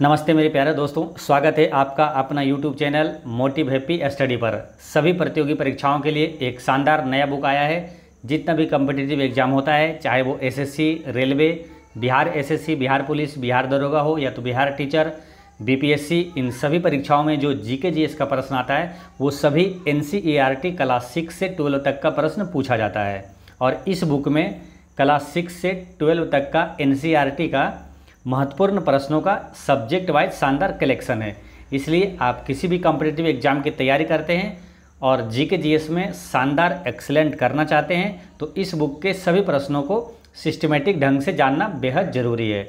नमस्ते मेरे प्यारे दोस्तों स्वागत है आपका अपना YouTube channel motive happy study पर सभी प्रतियोगी परीक्षाओं के लिए एक शानदार नया बुक आया है जितना भी कम्पिटिटिव एग्जाम होता है चाहे वो SSC railway Bihar SSC Bihar police Bihar दरोगा हो या तो बिहार टीचर बीपीएससी इन सभी परीक्षाओं में जो जी के का प्रश्न आता है वो सभी एन क्लास सिक्स से ट्वेल्व तक का प्रश्न पूछा जाता है और इस बुक में क्लास सिक्स से ट्वेल्व तक का एन e का महत्वपूर्ण प्रश्नों का सब्जेक्ट वाइज शानदार कलेक्शन है इसलिए आप किसी भी कॉम्पिटेटिव एग्जाम की तैयारी करते हैं और जी के जी एस में शानदार एक्सेलेंट करना चाहते हैं तो इस बुक के सभी प्रश्नों को सिस्टमेटिक ढंग से जानना बेहद ज़रूरी है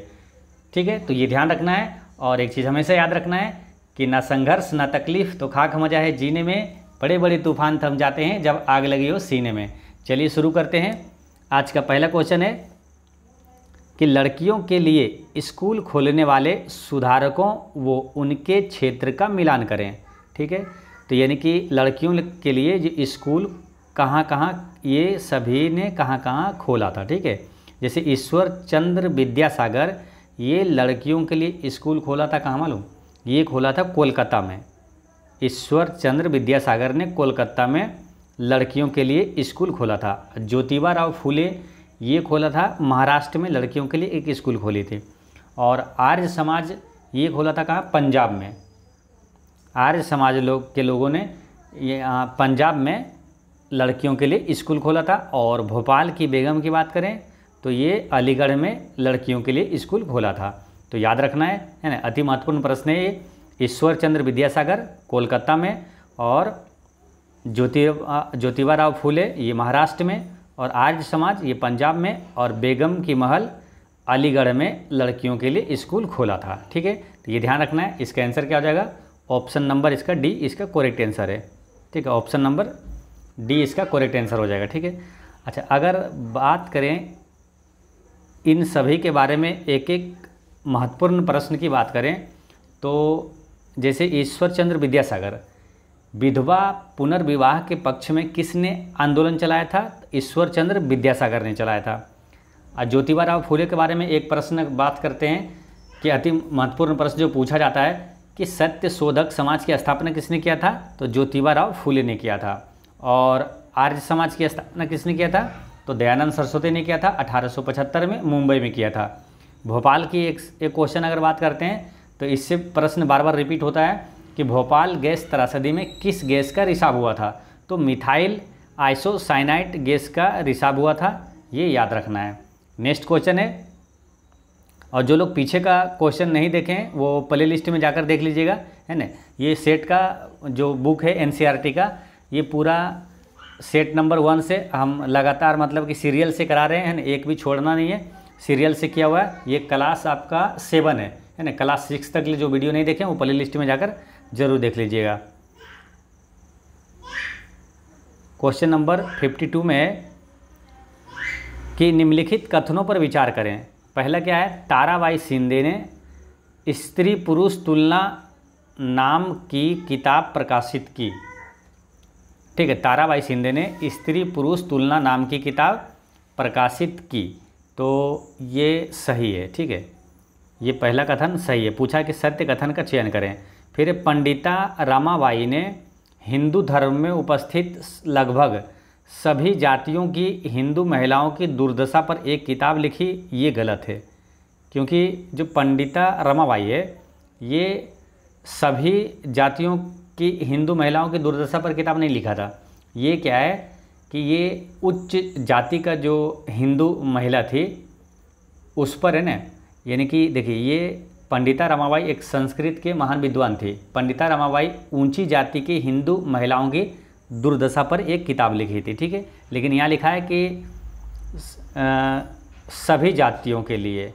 ठीक है तो ये ध्यान रखना है और एक चीज़ हमेशा याद रखना है कि ना संघर्ष ना तकलीफ़ तो खाक मजा है जीने में बड़े बड़े तूफान थम जाते हैं जब आग लगी हो सीने में चलिए शुरू करते हैं आज का पहला क्वेश्चन है कि लड़कियों के लिए स्कूल खोलने वाले सुधारकों वो उनके क्षेत्र का मिलान करें ठीक है तो यानी कि लड़कियों के लिए जो स्कूल कहाँ कहाँ ये सभी ने कहाँ कहाँ खोला था ठीक है जैसे ईश्वर चंद्र विद्यासागर ये लड़कियों के लिए स्कूल खोला था कहाँ मालूम ये खोला था कोलकाता में ईश्वर चंद्र विद्यासागर ने कोलकाता में लड़कियों के लिए स्कूल खोला था ज्योतिबा राव फूले ये खोला था महाराष्ट्र में लड़कियों के लिए एक स्कूल खोली थी और आर्य समाज ये खोला था कहाँ पंजाब में आर्य समाज लोग के लोगों ने ये पंजाब में लड़कियों के लिए स्कूल खोला था और भोपाल की बेगम की बात करें तो ये अलीगढ़ में लड़कियों के लिए स्कूल खोला था तो याद रखना है है ना अति महत्वपूर्ण प्रश्न है ये ईश्वर चंद्र विद्यासागर कोलकाता में और ज्योति ज्योतिबा राव फूले ये महाराष्ट्र में और आर्य समाज ये पंजाब में और बेगम की महल अलीगढ़ में लड़कियों के लिए स्कूल खोला था ठीक है तो ये ध्यान रखना है इसका आंसर क्या हो जाएगा ऑप्शन नंबर इसका डी इसका कोरेक्ट आंसर है ठीक है ऑप्शन नंबर डी इसका कोरेक्ट आंसर हो जाएगा ठीक है अच्छा अगर बात करें इन सभी के बारे में एक एक महत्वपूर्ण प्रश्न की बात करें तो जैसे ईश्वर चंद्र विद्यासागर विधवा पुनर्विवाह के पक्ष में किसने आंदोलन चलाया था ईश्वर चंद्र विद्यासागर ने चलाया था और ज्योतिबा राव फूले के बारे में एक प्रश्न बात करते हैं कि अति महत्वपूर्ण प्रश्न जो पूछा जाता है कि सत्य शोधक समाज की स्थापना किसने किया था तो ज्योतिबा राव फूले ने किया था और आर्य समाज की स्थापना किसने किया था तो दयानंद सरस्वती ने किया था 1875 में मुंबई में किया था भोपाल की एक एक क्वेश्चन अगर बात करते हैं तो इससे प्रश्न बार बार रिपीट होता है कि भोपाल गैस त्रासदी में किस गैस का रिसाव हुआ था तो मिथाइल आइसोसाइनाइट गैस का रिसाव हुआ था ये याद रखना है नेक्स्ट क्वेश्चन है और जो लोग पीछे का क्वेश्चन नहीं देखें वो प्ले लिस्ट में जाकर देख लीजिएगा है ना ये सेट का जो बुक है एन का ये पूरा सेट नंबर वन से हम लगातार मतलब कि सीरियल से करा रहे हैं एक भी छोड़ना नहीं है सीरियल से किया हुआ है ये क्लास आपका सेवन है है ना क्लास सिक्स तक जो वीडियो नहीं देखें वो प्ले लिस्ट में जाकर ज़रूर देख लीजिएगा क्वेश्चन नंबर 52 में कि निम्नलिखित कथनों पर विचार करें पहला क्या है ताराबाई सिंधे ने स्त्री पुरुष तुलना नाम की किताब प्रकाशित की ठीक है ताराबाई सिंधे ने स्त्री पुरुष तुलना नाम की किताब प्रकाशित की तो ये सही है ठीक है ये पहला कथन सही है पूछा कि सत्य कथन का चयन करें फिर पंडिता रामाबाई ने हिंदू धर्म में उपस्थित लगभग सभी जातियों की हिंदू महिलाओं की दुर्दशा पर एक किताब लिखी ये गलत है क्योंकि जो पंडिता रमाबाई है ये सभी जातियों की हिंदू महिलाओं की दुर्दशा पर किताब नहीं लिखा था ये क्या है कि ये उच्च जाति का जो हिंदू महिला थी उस पर है ना यानी कि देखिए ये पंडिता रमाबाई एक संस्कृत के महान विद्वान थे पंडिता रमाबाई ऊंची जाति की हिंदू महिलाओं की दुर्दशा पर एक किताब लिखी थी ठीक है लेकिन यहाँ लिखा है कि आ, सभी जातियों के लिए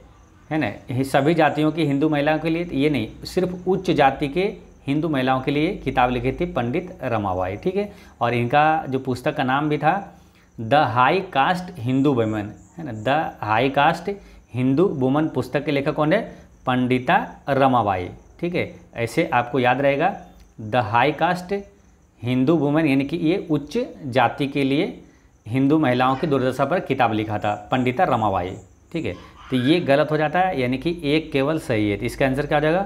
है ना सभी जातियों की हिंदू महिलाओं के लिए ये नहीं सिर्फ उच्च जाति के हिंदू महिलाओं के लिए किताब लिखी थी पंडित रमाबाई ठीक है और इनका जो पुस्तक का नाम भी था the high caste Hindu women है ना the high caste Hindu woman पुस्तक के लेखक कौन है पंडिता रमाबाई ठीक है ऐसे आपको याद रहेगा the high caste Hindu women यानी कि ये उच्च जाति के लिए हिंदू महिलाओं की दुर्दशा पर किताब लिखा था पंडिता रमाबाई ठीक है तो ये गलत हो जाता है यानी कि एक केवल सही है तो इसका आंसर क्या हो जाएगा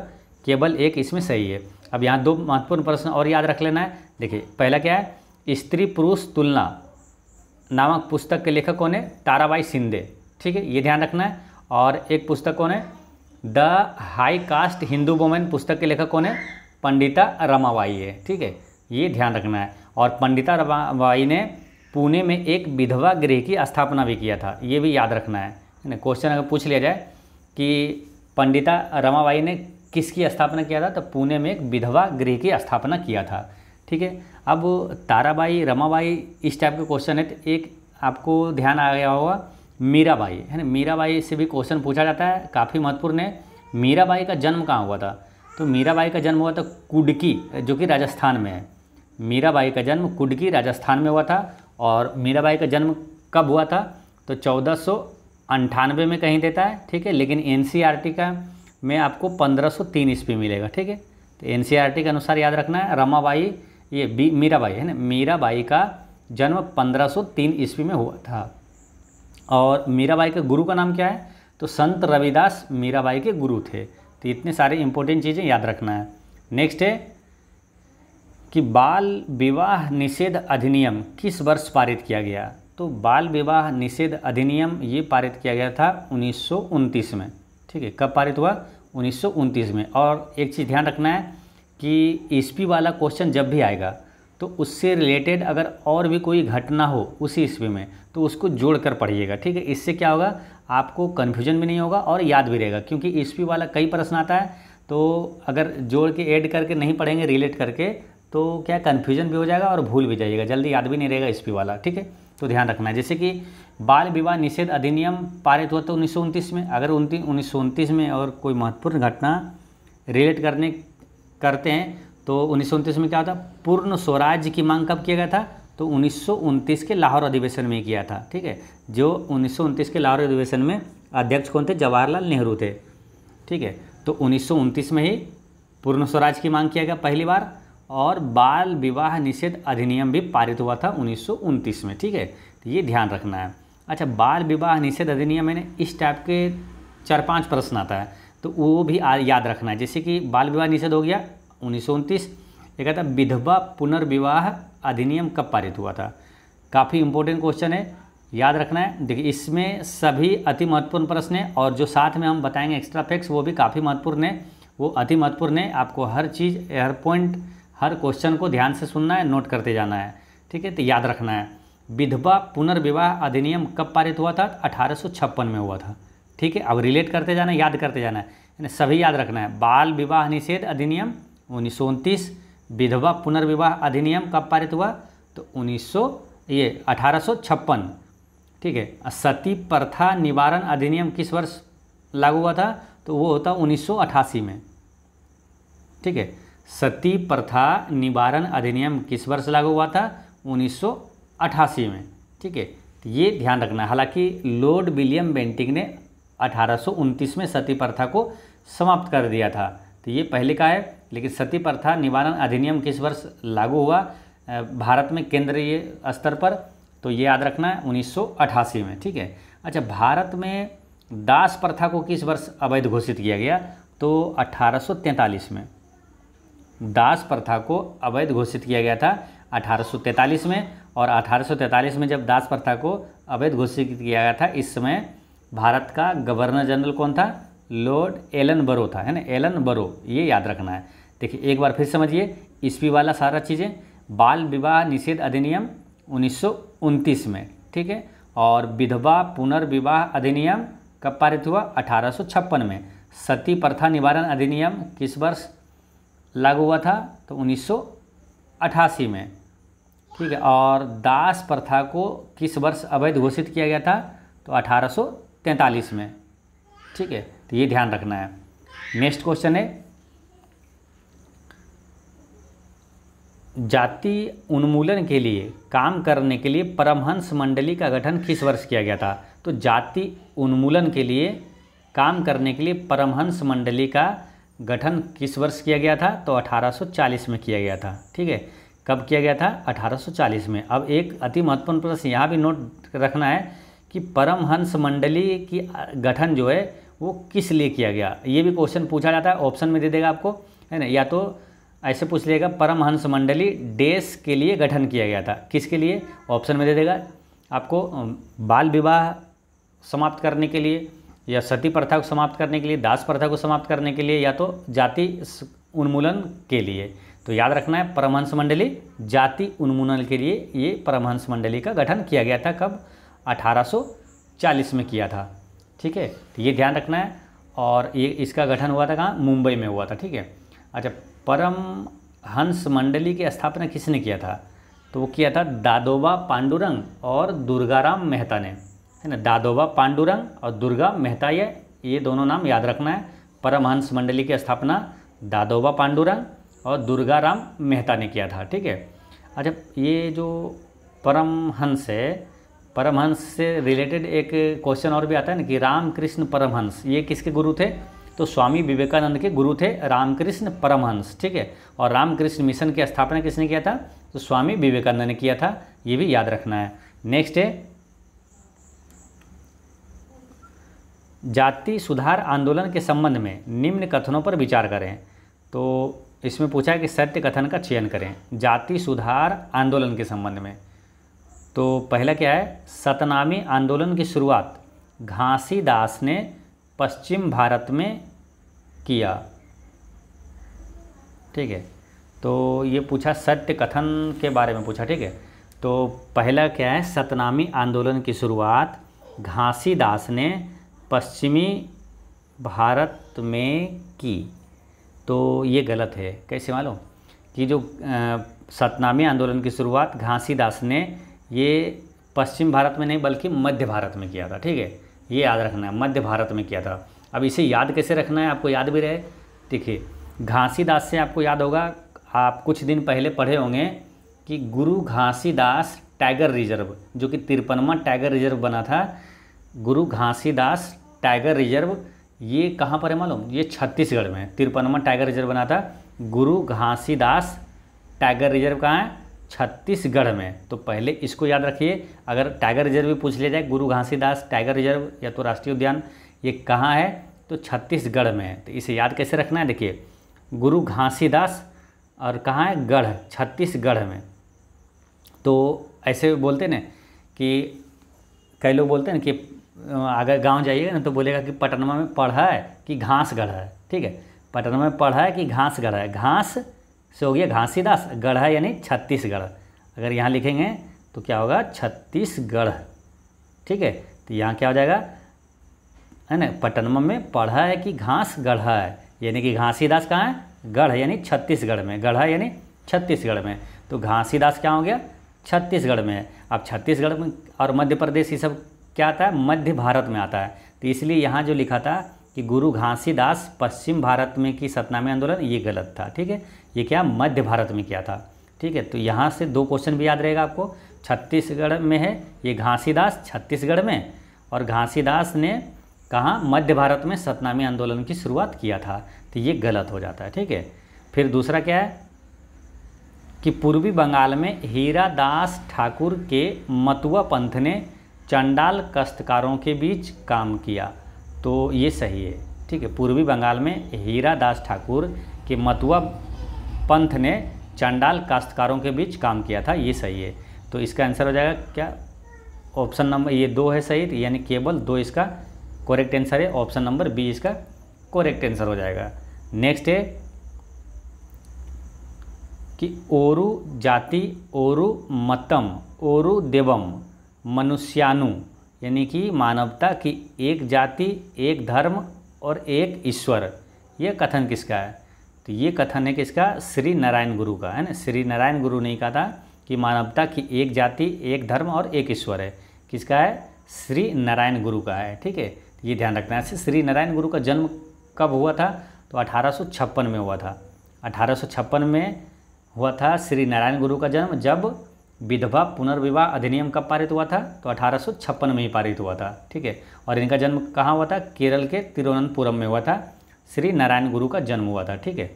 केवल एक इसमें सही है अब यहाँ दो महत्वपूर्ण प्रश्न और याद रख लेना है देखिए पहला क्या है स्त्री पुरुष तुलना नामक पुस्तक के लेखक कौन है ताराबाई सिंधे ठीक है ये ध्यान रखना है और एक पुस्तक कौन है the high caste Hindu women पुस्तक के लेखक कौन है पंडिता रमाबाई है ठीक है ये ध्यान रखना है और पंडिता रमाबाई ने पुणे में एक विधवा गृह की स्थापना भी किया था ये भी याद रखना है ना क्वेश्चन अगर पूछ लिया जाए कि पंडिता रमाबाई ने किसकी स्थापना किया था तो पुणे में एक विधवा गृह की स्थापना किया था ठीक है अब ताराबाई रमाबाई इस टाइप के क्वेश्चन है तो एक आपको ध्यान आ गया होगा मीराबाई है ना मीराबाई से भी क्वेश्चन पूछा जाता है काफ़ी महत्वपूर्ण है मीराबाई का जन्म कहाँ हुआ था तो मीराबाई का जन्म हुआ था कुडकी जो कि राजस्थान में है मीराबाई का जन्म कुडकी राजस्थान में हुआ था और मीराबाई का जन्म कब हुआ था तो चौदह में कहीं देता है ठीक है लेकिन एन e का में आपको 1503 ईस्वी मिलेगा ठीक है तो एन e के अनुसार याद रखना है रमाबाई ये बी मीराबाई है ना मीराबाई का जन्म 1503 ईस्वी में हुआ था और मीराबाई के गुरु का नाम क्या है तो संत रविदास मीराबाई के गुरु थे तो इतने सारे इंपॉर्टेंट चीज़ें याद रखना है नेक्स्ट है कि बाल विवाह निषेध अधिनियम किस वर्ष पारित किया गया तो बाल विवाह निषेध अधिनियम ये पारित किया गया था उन्नीस में ठीक है कब पारित हुआ उन्नीस में और एक चीज़ ध्यान रखना है कि ईस्वी वाला क्वेश्चन जब भी आएगा तो उससे रिलेटेड अगर और भी कोई घटना हो उसी ईस्वी में तो उसको जोड़ कर पढ़िएगा ठीक है इससे क्या होगा आपको कन्फ्यूजन भी नहीं होगा और याद भी रहेगा क्योंकि ईस्वी वाला कई प्रश्न आता है तो अगर जोड़ के ऐड करके नहीं पढ़ेंगे रिलेट करके तो क्या कन्फ्यूजन भी हो जाएगा और भूल भी जाइएगा जल्दी याद भी नहीं रहेगा ईस्वी वाला ठीक है तो ध्यान रखना है जैसे कि बाल विवाह निषेध अधिनियम पारित हुआ तो उन्नीस में अगर उन्नीस में और कोई महत्वपूर्ण घटना रिलेट करने करते हैं तो उन्नीस में क्या था पूर्ण स्वराज की मांग कब किया गया था तो उन्नीस के लाहौर अधिवेशन में किया था ठीक है जो उन्नीस के लाहौर अधिवेशन में अध्यक्ष कौन थे जवाहरलाल नेहरू थे ठीक है तो उन्नीस में ही पूर्ण स्वराज की मांग किया गया पहली बार और बाल विवाह निषेध अधिनियम भी पारित हुआ था उन्नीस में ठीक है तो ये ध्यान रखना है अच्छा बाल विवाह निषेध अधिनियम मैंने इस टाइप के चार पांच प्रश्न आता है तो वो भी याद रखना है जैसे कि बाल विवाह निषेध हो गया उन्नीस ये कहता है विधवा पुनर्विवाह अधिनियम कब पारित हुआ था काफ़ी इंपॉर्टेंट क्वेश्चन है याद रखना है देखिए इसमें सभी अति महत्वपूर्ण प्रश्न हैं और जो साथ में हम बताएंगे एक्स्ट्रा फैक्ट्स वो भी काफ़ी महत्वपूर्ण है वो अति महत्वपूर्ण है आपको हर चीज़ हर पॉइंट हर क्वेश्चन को ध्यान से सुनना है नोट करते जाना है ठीक है तो याद रखना है विधवा पुनर्विवाह अधिनियम कब पारित हुआ था अठारह में हुआ था ठीक है अब रिलेट करते जाना याद करते जाना है सभी याद रखना है बाल विवाह निषेध अधिनियम उन्नीस विधवा पुनर्विवाह अधिनियम कब पारित हुआ तो 1900 ये अठारह ठीक है सती प्रथा निवारण अधिनियम किस वर्ष लागू हुआ था तो वो होता उन्नीस में ठीक है सती प्रथा निवारण अधिनियम किस वर्ष लागू हुआ था उन्नीस में ठीक है तो ये ध्यान रखना हालांकि लॉर्ड विलियम बेंटिंग ने अठारह में सती प्रथा को समाप्त कर दिया था तो ये पहले का है लेकिन सती प्रथा निवारण अधिनियम किस वर्ष लागू हुआ भारत में केंद्रीय स्तर पर तो ये याद रखना है उन्नीस में ठीक है अच्छा भारत में दास प्रथा को किस वर्ष अवैध घोषित किया गया तो 1843 में दास प्रथा को अवैध घोषित किया गया था 1843 में और 1843 में जब दास प्रथा को अवैध घोषित किया गया था इस समय भारत का गवर्नर जनरल कौन था लॉर्ड एलन बरो था है ना एलन बरो ये याद रखना है देखिए एक बार फिर समझिए ईस्वी वाला सारा चीज़ें बाल विवाह निषेध अधिनियम उन्नीस में ठीक है और विधवा पुनर्विवाह अधिनियम कब पारित हुआ अठारह में सती प्रथा निवारण अधिनियम किस वर्ष लागू हुआ था तो उन्नीस में ठीक है और दास प्रथा को किस वर्ष अवैध घोषित किया गया था तो 1843 में ठीक है तो ये ध्यान रखना है नेक्स्ट क्वेश्चन है जाति उन्मूलन के लिए काम करने के लिए परमहंस मंडली का गठन किस वर्ष किया गया था तो जाति उन्मूलन के लिए काम करने के लिए परमहंस मंडली का गठन किस वर्ष किया गया था तो 1840 में किया गया था ठीक है कब किया गया था 1840 में अब एक अति महत्वपूर्ण प्रश्न यहाँ भी नोट रखना है कि परमहंस मंडली की गठन जो है वो किस लिए किया गया ये भी क्वेश्चन पूछा जाता है ऑप्शन में दे देगा आपको है ना या तो ऐसे पूछ लेगा परमहंस मंडली डेस के लिए गठन किया गया था किसके लिए ऑप्शन में दे देगा आपको बाल विवाह समाप्त करने के लिए या सती प्रथा को समाप्त करने के लिए दास प्रथा को समाप्त करने के लिए या तो जाति उन्मूलन के लिए तो याद रखना है परमहंस मंडली जाति उन्मूलन के लिए ये परमहंस मंडली का गठन किया गया था कब 1840 में किया था ठीक है तो ये ध्यान रखना है और ये इसका गठन हुआ था कहाँ मुंबई में हुआ था ठीक है अच्छा परम हंस मंडली की स्थापना किसने किया था तो वो किया था दादोबा पांडुरंग और दुर्गाराम मेहता ने है ना दादोबा पांडुरंग और दुर्गा मेहता ये ये दोनों नाम याद रखना है परमहंस मंडली की स्थापना दादोबा पांडुरंग और दुर्गाराम मेहता ने किया था ठीक है अच्छा ये जो परमहंस है परमहंस से रिलेटेड एक क्वेश्चन और भी आता है ना कि रामकृष्ण परमहंस ये किसके गुरु थे तो स्वामी विवेकानंद के गुरु थे रामकृष्ण परमहंस ठीक है और रामकृष्ण मिशन की स्थापना किसने किया था तो स्वामी विवेकानंद ने किया था ये भी याद रखना है नेक्स्ट है जाति सुधार आंदोलन के संबंध में निम्न कथनों पर विचार करें तो इसमें पूछा है कि सत्य कथन का चयन करें जाति सुधार आंदोलन के संबंध में तो पहला क्या है सतनामी आंदोलन की शुरुआत घासीदास ने पश्चिम भारत में किया ठीक है तो ये पूछा सत्य कथन के बारे में पूछा ठीक है तो पहला क्या है सतनामी आंदोलन की शुरुआत घासीदास ने पश्चिमी भारत में की तो ये गलत है कैसे मालूम कि जो सतनामी आंदोलन की शुरुआत घासीदास ने ये पश्चिम भारत में नहीं बल्कि मध्य भारत में किया था ठीक है ये याद रखना है मध्य भारत में किया था अब इसे याद कैसे रखना है आपको याद भी रहे देखिए घासीदास से आपको याद होगा आप कुछ दिन पहले पढ़े होंगे कि गुरु घासीदास टाइगर रिजर्व जो कि तिरपनवा टाइगर रिजर्व बना था गुरु घासीदास टाइगर रिजर्व ये कहाँ पर है मालूम ये छत्तीसगढ़ में तिरपनवा टाइगर रिजर्व बना था गुरु घासीदास टाइगर रिजर्व कहाँ है छत्तीसगढ़ में तो पहले इसको याद रखिए अगर टाइगर रिजर्व भी पूछ लिया जाए गुरु घासीदास टाइगर रिजर्व या तो राष्ट्रीय उद्यान ये कहाँ है तो छत्तीसगढ़ में है तो इसे याद कैसे रखना है देखिए गुरु घासीदास और कहाँ है गढ़ छत्तीसगढ़ में तो ऐसे बोलते ना कि कई लोग बोलते हैं कि अगर गांव जाइएगा ना तो बोलेगा कि पटनमा में पढ़ा है कि घास है ठीक है पटनमा में पढ़ा है कि घास है घास से हो गया घासीदास गढ़ा यानी छत्तीसगढ़ अगर यहाँ लिखेंगे तो क्या होगा छत्तीसगढ़ ठीक है तो यहाँ क्या हो जाएगा है ना पटनम में पढ़ा है कि घास गढ़ा है यानी कि घासीदास कहाँ है गढ़ यानी छत्तीसगढ़ में गढ़ा यानी छत्तीसगढ़ में तो घासीदास क्या हो गया छत्तीसगढ़ में अब छत्तीसगढ़ में और मध्य प्रदेश ये सब क्या आता है मध्य भारत में आता है तो इसलिए यहाँ जो लिखा था कि गुरु घासीदास पश्चिम भारत में की सतनामी आंदोलन ये गलत था ठीक है ये क्या मध्य भारत में किया था ठीक है तो यहाँ से दो क्वेश्चन भी याद रहेगा आपको छत्तीसगढ़ में है ये घासीदास छत्तीसगढ़ में और घासीदास ने कहाँ मध्य भारत में सतनामी आंदोलन की शुरुआत किया था तो ये गलत हो जाता है ठीक है फिर दूसरा क्या है कि पूर्वी बंगाल में हीरादास ठाकुर के मतुआ पंथ ने चंडाल कश्तकारों के बीच काम किया तो ये सही है ठीक है पूर्वी बंगाल में हीरादास ठाकुर के मतुआ पंथ ने चांडाल काश्तकारों के बीच काम किया था ये सही है तो इसका आंसर हो जाएगा क्या ऑप्शन नंबर ये दो है सही तो यानी केवल दो इसका करेक्ट आंसर है ऑप्शन नंबर बी इसका करेक्ट आंसर हो जाएगा नेक्स्ट है कि ओरु जाति ओरु मतम ओरु देवम मनुष्यानु यानी कि मानवता की एक जाति एक धर्म और एक ईश्वर यह कथन किसका है तो ये कथन है कि इसका श्री नारायण गुरु का है ना श्री नारायण गुरु ने कहा था कि मानवता की एक जाति एक धर्म और एक ईश्वर है किसका है श्री नारायण गुरु का है ठीक है ये ध्यान रखना है श्री नारायण गुरु का जन्म कब हुआ था तो अठारह में हुआ था अठारह में हुआ था श्री नारायण गुरु का जन्म जब विधवा पुनर्विवाह अधिनियम कब पारित हुआ था तो अठारह में ही पारित हुआ था ठीक है और इनका जन्म कहाँ हुआ था केरल के तिरुवनंतपुरम में हुआ था श्री नारायण गुरु का जन्म हुआ था ठीक है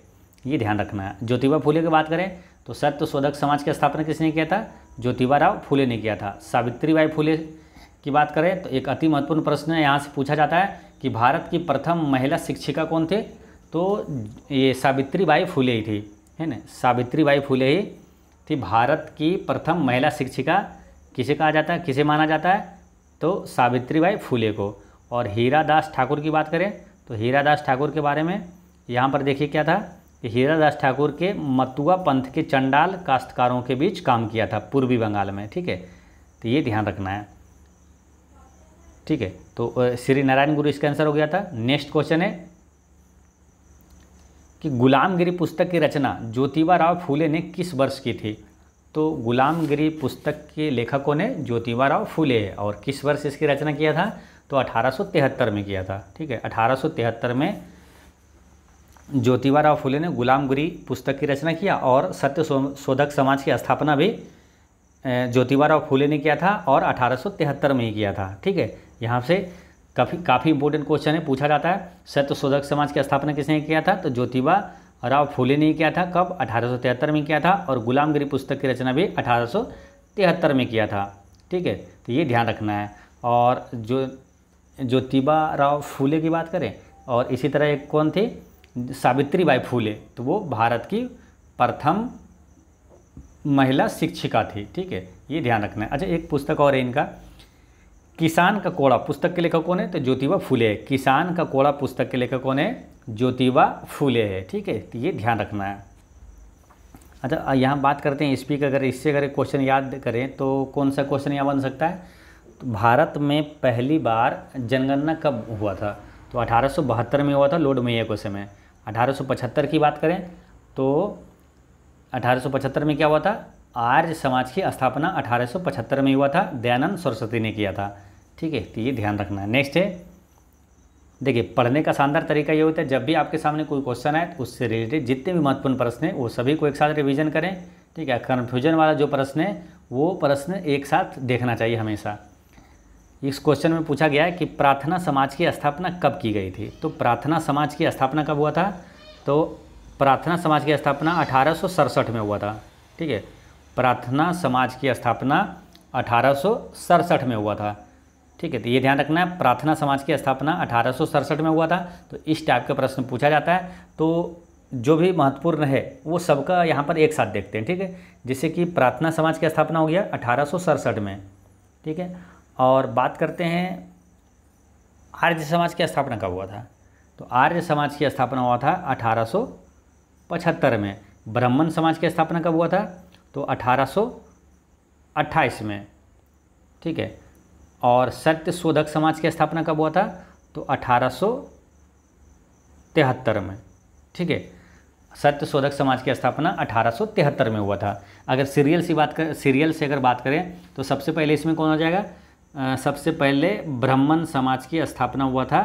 ये ध्यान रखना है ज्योतिबा फूले की बात करें तो सत्य शोधक समाज की स्थापना किसने किया था ज्योतिबा राव फूले ने किया था सावित्रीबाई फूले की बात करें तो एक अति महत्वपूर्ण प्रश्न यहाँ से पूछा जाता है कि भारत की प्रथम महिला शिक्षिका कौन थे तो ये सावित्रीबाई फूले ही थी है ना सावित्रीबाई फूले ही थी भारत की प्रथम महिला शिक्षिका किसे कहा जाता है किसे माना जाता है तो सावित्रीबाई फूले को और हीरा दास ठाकुर की बात करें तो हीरादास ठाकुर के बारे में यहाँ पर देखिए क्या था कि हीरादास ठाकुर के मतुआ पंथ के चंडाल काश्तकारों के बीच काम किया था पूर्वी बंगाल में ठीक है तो ये ध्यान रखना है ठीक है तो श्री नारायण गुरु इसका आंसर हो गया था नेक्स्ट क्वेश्चन है कि गुलामगिरी पुस्तक की रचना ज्योतिबा राव फूले ने किस वर्ष की थी तो गुलामगिरी पुस्तक के लेखकों ने ज्योतिबा राव फूले और किस वर्ष इसकी रचना किया था तो 1873 में किया था ठीक है 1873 में ज्योतिबा राव फुले ने गुलामगुरी पुस्तक की रचना किया और सत्य शोधक समाज की स्थापना भी ज्योतिबा राव फुले ने किया था और 1873 में ही किया था ठीक है यहाँ से काफ़ी काफ़ी इंपॉर्टेंट क्वेश्चन है पूछा जाता है सत्य शोधक समाज की स्थापना किसने किया था तो ज्योतिबा राव फूले ने किया था कब अठारह में किया था और गुलामगिरी पुस्तक की रचना भी अठारह में किया था ठीक है तो ये ध्यान रखना है और जो ज्योतिबा राव फूले की बात करें और इसी तरह एक कौन थी सावित्री बाई फूले तो वो भारत की प्रथम महिला शिक्षिका थी ठीक है ये ध्यान रखना है अच्छा एक पुस्तक और है इनका किसान का कोड़ा पुस्तक के लेखक कौन है तो ज्योतिबा फूले है किसान का कोड़ा पुस्तक के लेखक कौन है ज्योतिबा फूले है ठीक है तो ये ध्यान रखना है अच्छा यहाँ बात करते हैं स्पीक अगर इससे अगर क्वेश्चन याद करें तो कौन सा क्वेश्चन यहाँ बन सकता है तो भारत में पहली बार जनगणना कब हुआ था तो अठारह में हुआ था लोड मैया को समय अठारह की बात करें तो अठारह में क्या हुआ था आर्य समाज की स्थापना 1875 में हुआ था दयानंद सरस्वती ने किया था ठीक है तो ये ध्यान रखना है नेक्स्ट है देखिए पढ़ने का शानदार तरीका ये होता है जब भी आपके सामने कोई क्वेश्चन आए तो उससे रिलेटेड जितने भी महत्वपूर्ण प्रश्न हैं वो सभी को एक साथ रिवीजन करें ठीक है कन्फ्यूजन वाला जो प्रश्न है वो प्रश्न एक साथ देखना चाहिए हमेशा इस क्वेश्चन में पूछा गया है कि प्रार्थना समाज की स्थापना कब की गई थी तो प्रार्थना समाज की स्थापना कब हुआ था तो प्रार्थना समाज की स्थापना अठारह में हुआ था ठीक है प्रार्थना समाज की स्थापना अठारह में हुआ था ठीक है तो ये ध्यान रखना है प्रार्थना समाज की स्थापना अठारह में हुआ था तो इस टाइप का प्रश्न पूछा जाता है तो जो भी महत्वपूर्ण है वो सबका यहाँ पर एक साथ देखते हैं ठीक है जैसे कि प्रार्थना समाज की स्थापना हो गया अठारह में ठीक है और बात करते हैं आर्य समाज की स्थापना कब हुआ था तो आर्य समाज की स्थापना हुआ था अठारह में ब्राह्मण समाज की स्थापना कब हुआ था तो 1828 में ठीक है और सत्य शोधक समाज की स्थापना कब हुआ था तो अठारह में ठीक है सत्य शोधक समाज की स्थापना 1873 में हुआ था अगर सीरियल सी बात कर सीरियल से अगर बात करें तो सबसे पहले इसमें कौन हो जाएगा सबसे पहले ब्राह्मण समाज की स्थापना हुआ था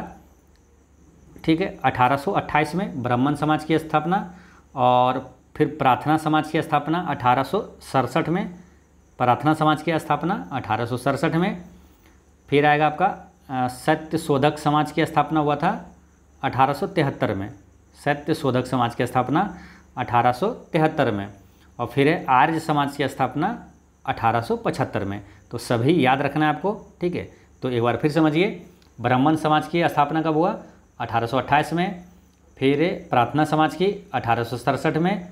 ठीक है 1828 में ब्राह्मण समाज की स्थापना और फिर प्रार्थना समाज की स्थापना अठारह में प्रार्थना समाज की स्थापना अठारह में फिर आएगा आपका सत्य शोधक समाज की स्थापना हुआ था अठारह में सत्य शोधक समाज की स्थापना अठारह में और फिर है आर्य समाज की स्थापना 1875 में तो सभी याद रखना है आपको ठीक है तो एक बार फिर समझिए ब्राह्मण समाज की स्थापना कब हुआ अठारह में फिर प्रार्थना समाज की अठारह में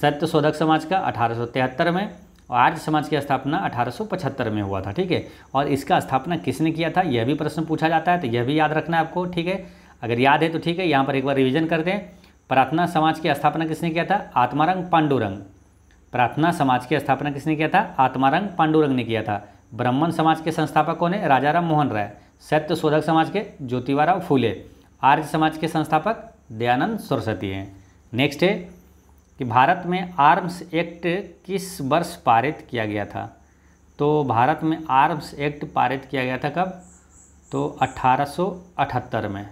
सत्य शोधक समाज का अठारह में और आर्य समाज की स्थापना 1875 में हुआ था ठीक है और इसका स्थापना किसने किया था यह भी प्रश्न पूछा जाता है तो यह भी याद रखना है आपको ठीक है अगर याद है तो ठीक है यहाँ पर एक बार रिवीजन कर दें प्रार्थना समाज की स्थापना किसने किया था आत्मारंग पांडुरंग प्रार्थना समाज की स्थापना किसने किया था आत्मारंग पांडुरंग ने किया था ब्राह्मण समाज के संस्थापक कौन है राजाराम मोहन राय सत्य शोधक समाज के ज्योतिवाराव फूले आर्य समाज के संस्थापक दयानंद सरस्वती हैं नेक्स्ट है कि भारत में आर्म्स एक्ट किस वर्ष पारित किया गया था तो भारत में आर्म्स एक्ट पारित किया गया था कब तो 1878 में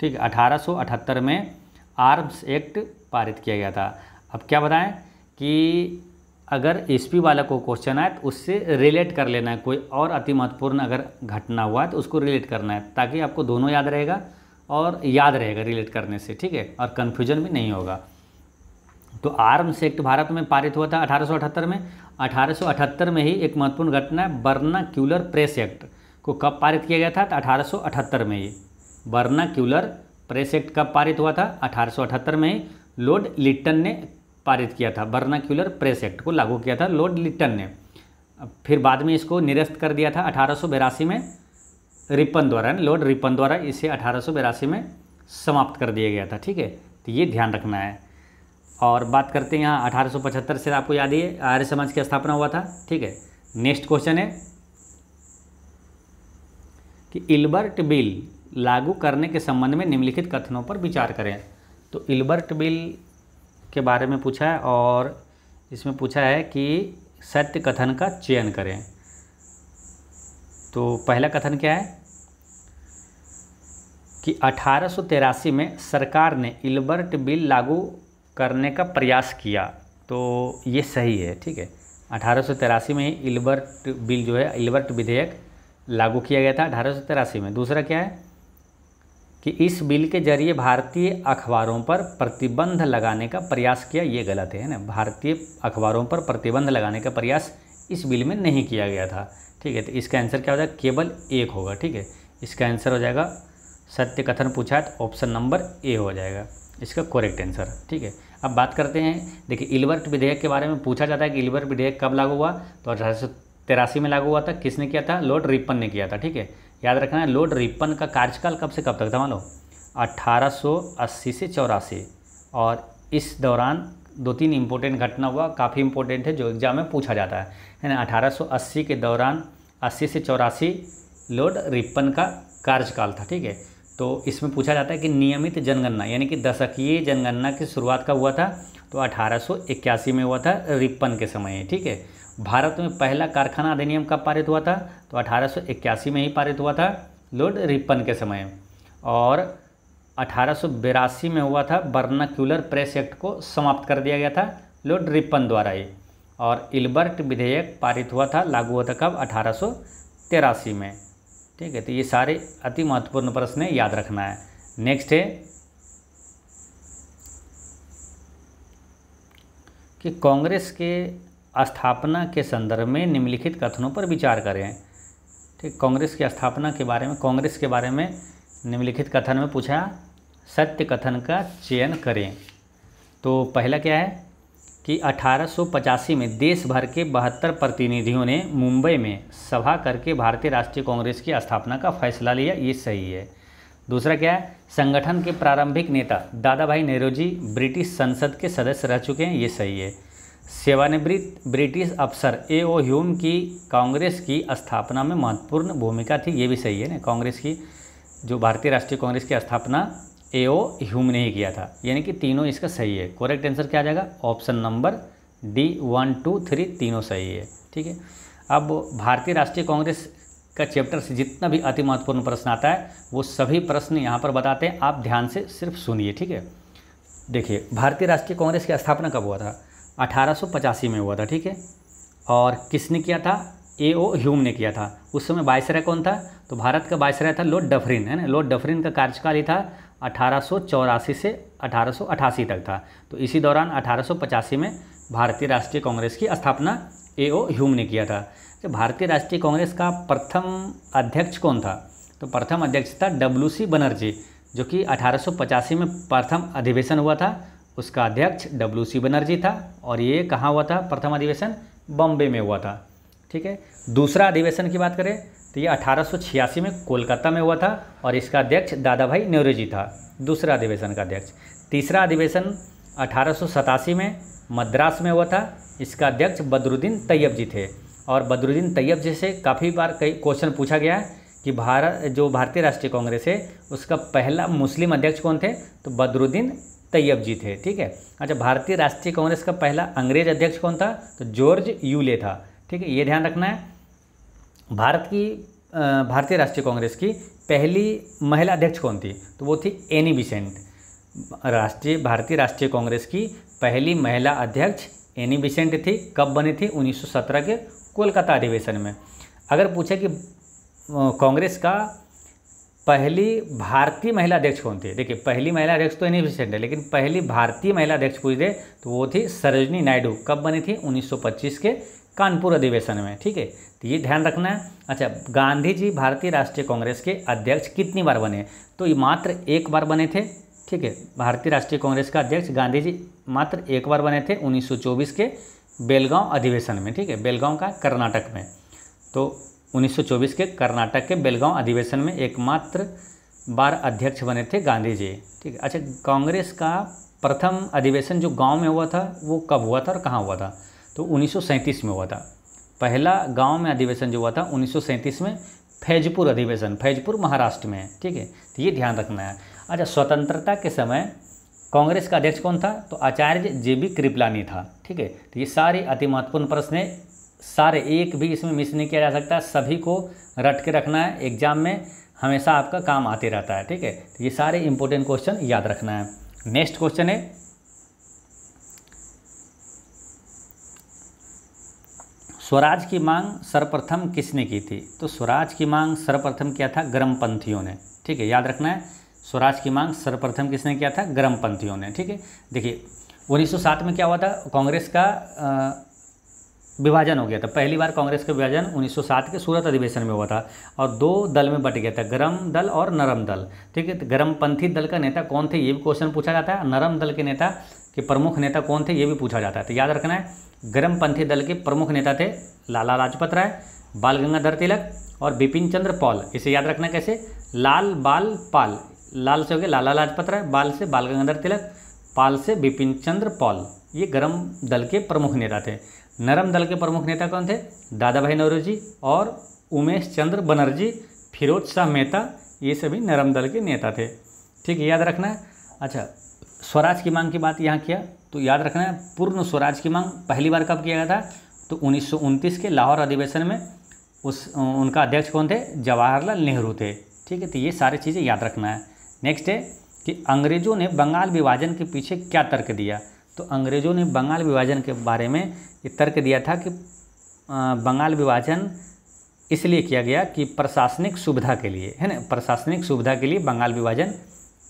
ठीक है 1878 में आर्म्स एक्ट पारित किया गया था अब क्या बताएं कि अगर एसपी वाला को क्वेश्चन आए तो उससे रिलेट कर लेना है कोई और अति महत्वपूर्ण अगर घटना हुआ है तो उसको रिलेट करना है ताकि आपको दोनों याद रहेगा और याद रहेगा रिलेट करने से ठीक है और कन्फ्यूजन भी नहीं होगा तो आर्म्स एक्ट भारत में पारित हुआ था अठारह में अठारह में ही एक महत्वपूर्ण घटना है बर्नाक्यूलर प्रेस एक्ट को कब पारित किया गया था तो अठारह में ही बर्नाक्यूलर प्रेस एक्ट कब पारित हुआ था अठारह में ही लॉर्ड लिट्टन ने पारित किया था बर्नाक्यूलर प्रेस एक्ट को लागू किया था लॉर्ड लिटन ने फिर बाद में इसको निरस्त कर दिया था अठारह में रिपन द्वारा लॉर्ड रिपन द्वारा इसे अठारह में समाप्त कर दिया गया था ठीक है तो ये ध्यान रखना है और बात करते हैं यहाँ 1875 से आपको याद है आर्य समाज की स्थापना हुआ था ठीक है नेक्स्ट क्वेश्चन है कि इल्बर्ट बिल लागू करने के संबंध में निम्नलिखित कथनों पर विचार करें तो इल्बर्ट बिल के बारे में पूछा है और इसमें पूछा है कि सत्य कथन का चयन करें तो पहला कथन क्या है कि अठारह में सरकार ने इल्बर्ट बिल लागू करने का प्रयास किया तो ये सही है ठीक है अठारह में ही इल्बर्ट बिल जो है इल्बर्ट विधेयक लागू किया गया था अठारह में दूसरा क्या है कि इस बिल के जरिए भारतीय अखबारों पर प्रतिबंध लगाने का प्रयास किया ये गलत है ना भारतीय अखबारों पर प्रतिबंध लगाने का प्रयास इस बिल में नहीं किया गया था ठीक है तो इसका आंसर क्या हो जाएगा केवल एक होगा ठीक है इसका आंसर हो जाएगा सत्य कथन पूछा है तो ऑप्शन नंबर ए हो जाएगा इसका कोरेक्ट आंसर ठीक है अब बात करते हैं देखिए इलवर्ट विधेयक के बारे में पूछा जाता है कि इल्बर्ट विधेयक कब लागू हुआ तो अठारह में लागू हुआ था किसने किया था लॉर्ड रिपन ने किया था ठीक है याद रखना है लोड रिपन का कार्यकाल कब से कब तक था मान लो अट्ठारह से चौरासी और इस दौरान दो तीन इम्पोर्टेंट घटना हुआ काफ़ी इम्पोर्टेंट है जो एग्ज़ाम में पूछा जाता है है ना 1880 के दौरान 80 से चौरासी लोड रिपन का कार्यकाल था ठीक है तो इसमें पूछा जाता है कि नियमित जनगणना यानी कि दशकीय जनगणना की शुरुआत कब हुआ था तो अठारह में हुआ था रिपन के समय ठीक है भारत में पहला कारखाना अधिनियम कब पारित हुआ था तो 1881 में ही पारित हुआ था लोड रिपन के समय और अठारह में हुआ था बर्नाक्यूलर प्रेस एक्ट को समाप्त कर दिया गया था लोड रिपन द्वारा ही और इल्बर्ट विधेयक पारित हुआ था लागू हुआ था कब अठारह में ठीक है तो ये सारे अति महत्वपूर्ण प्रश्न याद रखना है नेक्स्ट है कि कांग्रेस के स्थापना के संदर्भ में निम्नलिखित कथनों पर विचार करें ठीक कांग्रेस की स्थापना के बारे में कांग्रेस के बारे में निम्नलिखित कथन में पूछा सत्य कथन का चयन करें तो पहला क्या है कि अठारह में देश भर के बहत्तर प्रतिनिधियों ने मुंबई में सभा करके भारतीय राष्ट्रीय कांग्रेस की स्थापना का फैसला लिया ये सही है दूसरा क्या है संगठन के प्रारंभिक नेता दादा भाई नेहरू जी ब्रिटिश संसद के सदस्य रह चुके हैं ये सही है सेवानिवृत्त ब्रिटिश अफसर ए ओ ह्यूम की कांग्रेस की स्थापना में महत्वपूर्ण भूमिका थी ये भी सही है ना कांग्रेस की जो भारतीय राष्ट्रीय कांग्रेस की स्थापना ए ओ ह्यूम ने ही किया था यानी कि तीनों इसका सही है कोरेक्ट आंसर क्या आ जाएगा option number D one two three तीनों सही है ठीक है अब भारतीय राष्ट्रीय कांग्रेस का चैप्टर से जितना भी अति महत्वपूर्ण प्रश्न आता है वो सभी प्रश्न यहाँ पर बताते हैं आप ध्यान से सिर्फ सुनिए ठीक है देखिए भारतीय राष्ट्रीय कांग्रेस की स्थापना कब हुआ था अठारह में हुआ था ठीक है और किसने किया था ए ओ ह्यूम ने किया था उस समय बायसराय कौन था तो भारत का बायसराय था लॉर्ड डफरिन है ना लॉर्ड डफरिन का कार्यकाल ही था अठारह से अठारह तक था तो इसी दौरान अठारह में भारतीय राष्ट्रीय कांग्रेस की स्थापना ए ओ ह्यूम ने किया था तो भारतीय राष्ट्रीय कांग्रेस का प्रथम अध्यक्ष कौन था तो प्रथम अध्यक्ष था डब्ल्यू सी बनर्जी जो कि अठारह में प्रथम अधिवेशन हुआ था उसका अध्यक्ष डब्ल्यू सी बनर्जी था और ये कहाँ हुआ था प्रथम अधिवेशन बॉम्बे में हुआ था ठीक है दूसरा अधिवेशन की बात करें तो ये अठारह में कोलकाता में हुआ था और इसका अध्यक्ष दादा भाई नेहरू जी था दूसरा अधिवेशन का अध्यक्ष तीसरा अधिवेशन अठारह में मद्रास में हुआ था इसका अध्यक्ष बदरुद्दीन तैयब जी थे और बदरुद्दीन तैयब जी से काफ़ी बार कई क्वेश्चन पूछा गया है कि भारत जो भारतीय राष्ट्रीय कांग्रेस है उसका पहला मुस्लिम अध्यक्ष कौन थे तो बदरुद्दीन तैयब जी थे ठीक है अच्छा भारतीय राष्ट्रीय कांग्रेस का पहला अंग्रेज अध्यक्ष कौन था तो जॉर्ज यूले था ठीक है ये ध्यान रखना है भारत की भारतीय राष्ट्रीय कांग्रेस की पहली महिला अध्यक्ष कौन थी तो वो थी एनी बिसेंट राष्ट्रीय भारतीय राष्ट्रीय कांग्रेस की पहली महिला अध्यक्ष एनी बिसेंट थी कब बनी थी 1917 के कोलकाता अधिवेशन में अगर पूछे कि कांग्रेस का पहली भारतीय महिला अध्यक्ष कौन थी देखिए पहली महिला अध्यक्ष तो इन्हीं रिसेंट है लेकिन पहली भारतीय महिला अध्यक्ष पूछ दे तो वो थी सरोजनी नायडू कब बनी थी 1925 के कानपुर अधिवेशन में ठीक है तो ये ध्यान रखना है अच्छा गांधी जी भारतीय राष्ट्रीय कांग्रेस के अध्यक्ष कितनी बार बने तो ये मात्र एक बार बने थे ठीक है भारतीय राष्ट्रीय कांग्रेस का अध्यक्ष गांधी जी मात्र एक बार बने थे उन्नीस के बेलगांव अधिवेशन में ठीक है बेलगांव का कर्नाटक में तो 1924 के कर्नाटक के बेलगांव अधिवेशन में एकमात्र बार अध्यक्ष बने थे गांधी जी ठीक है अच्छा कांग्रेस का प्रथम अधिवेशन जो गांव में हुआ था वो कब हुआ था और कहाँ हुआ था तो उन्नीस में हुआ था पहला गांव में अधिवेशन जो हुआ था उन्नीस में फैजपुर अधिवेशन फैजपुर महाराष्ट्र में ठीक है तो ये ध्यान रखना है अच्छा स्वतंत्रता के समय कांग्रेस का अध्यक्ष कौन था तो आचार्य जे बी कृपलानी था ठीक है तो ये सारे अति महत्वपूर्ण प्रश्न है सारे एक भी इसमें मिस नहीं किया जा सकता सभी को रट के रखना है एग्जाम में हमेशा आपका काम आते रहता है ठीक है तो ये सारे इंपॉर्टेंट क्वेश्चन याद रखना है नेक्स्ट क्वेश्चन है स्वराज की मांग सर्वप्रथम किसने की थी तो स्वराज की मांग सर्वप्रथम किया था गर्मपंथियों ने ठीक है याद रखना है स्वराज की मांग सर्वप्रथम किसने किया था गर्मपंथियों ने ठीक है देखिए 1907 में क्या हुआ था कांग्रेस का आ, विभाजन हो गया था पहली बार कांग्रेस का विभाजन 1907 के सूरत अधिवेशन में हुआ था और दो दल में बट गया था गर्म दल और नरम दल ठीक है तो गर्मपंथी दल का नेता कौन थे ये भी क्वेश्चन पूछा जाता है नरम दल के नेता के प्रमुख नेता कौन थे ये भी पूछा जाता है तो याद रखना है गर्मपंथी दल के प्रमुख नेता थे लाला लाजपत राय बाल गंगाधर तिलक और बिपिन चंद्र पॉल इसे याद रखना कैसे लाल बाल पाल लाल से हो गया लाला लाजपत राय बाल से बाल गंगाधर तिलक पाल से बिपिन चंद्र पॉल ये गर्म दल के प्रमुख नेता थे नरम दल के प्रमुख नेता कौन थे दादा भाई नौरोजी और उमेश चंद्र बनर्जी फिरोज शाह मेहता ये सभी नरम दल के नेता थे ठीक है याद रखना है अच्छा स्वराज की मांग की बात यहाँ किया तो याद रखना है पूर्ण स्वराज की मांग पहली बार कब किया गया था तो उन्नीस के लाहौर अधिवेशन में उस उनका अध्यक्ष कौन थे जवाहरलाल नेहरू थे ठीक है तो ये सारी चीज़ें याद रखना है नेक्स्ट है कि अंग्रेज़ों ने बंगाल विभाजन के पीछे क्या तर्क दिया तो अंग्रेज़ों ने बंगाल विभाजन के बारे में ये तर्क दिया था कि बंगाल विभाजन इसलिए किया गया कि प्रशासनिक सुविधा के लिए है ना प्रशासनिक सुविधा के लिए बंगाल विभाजन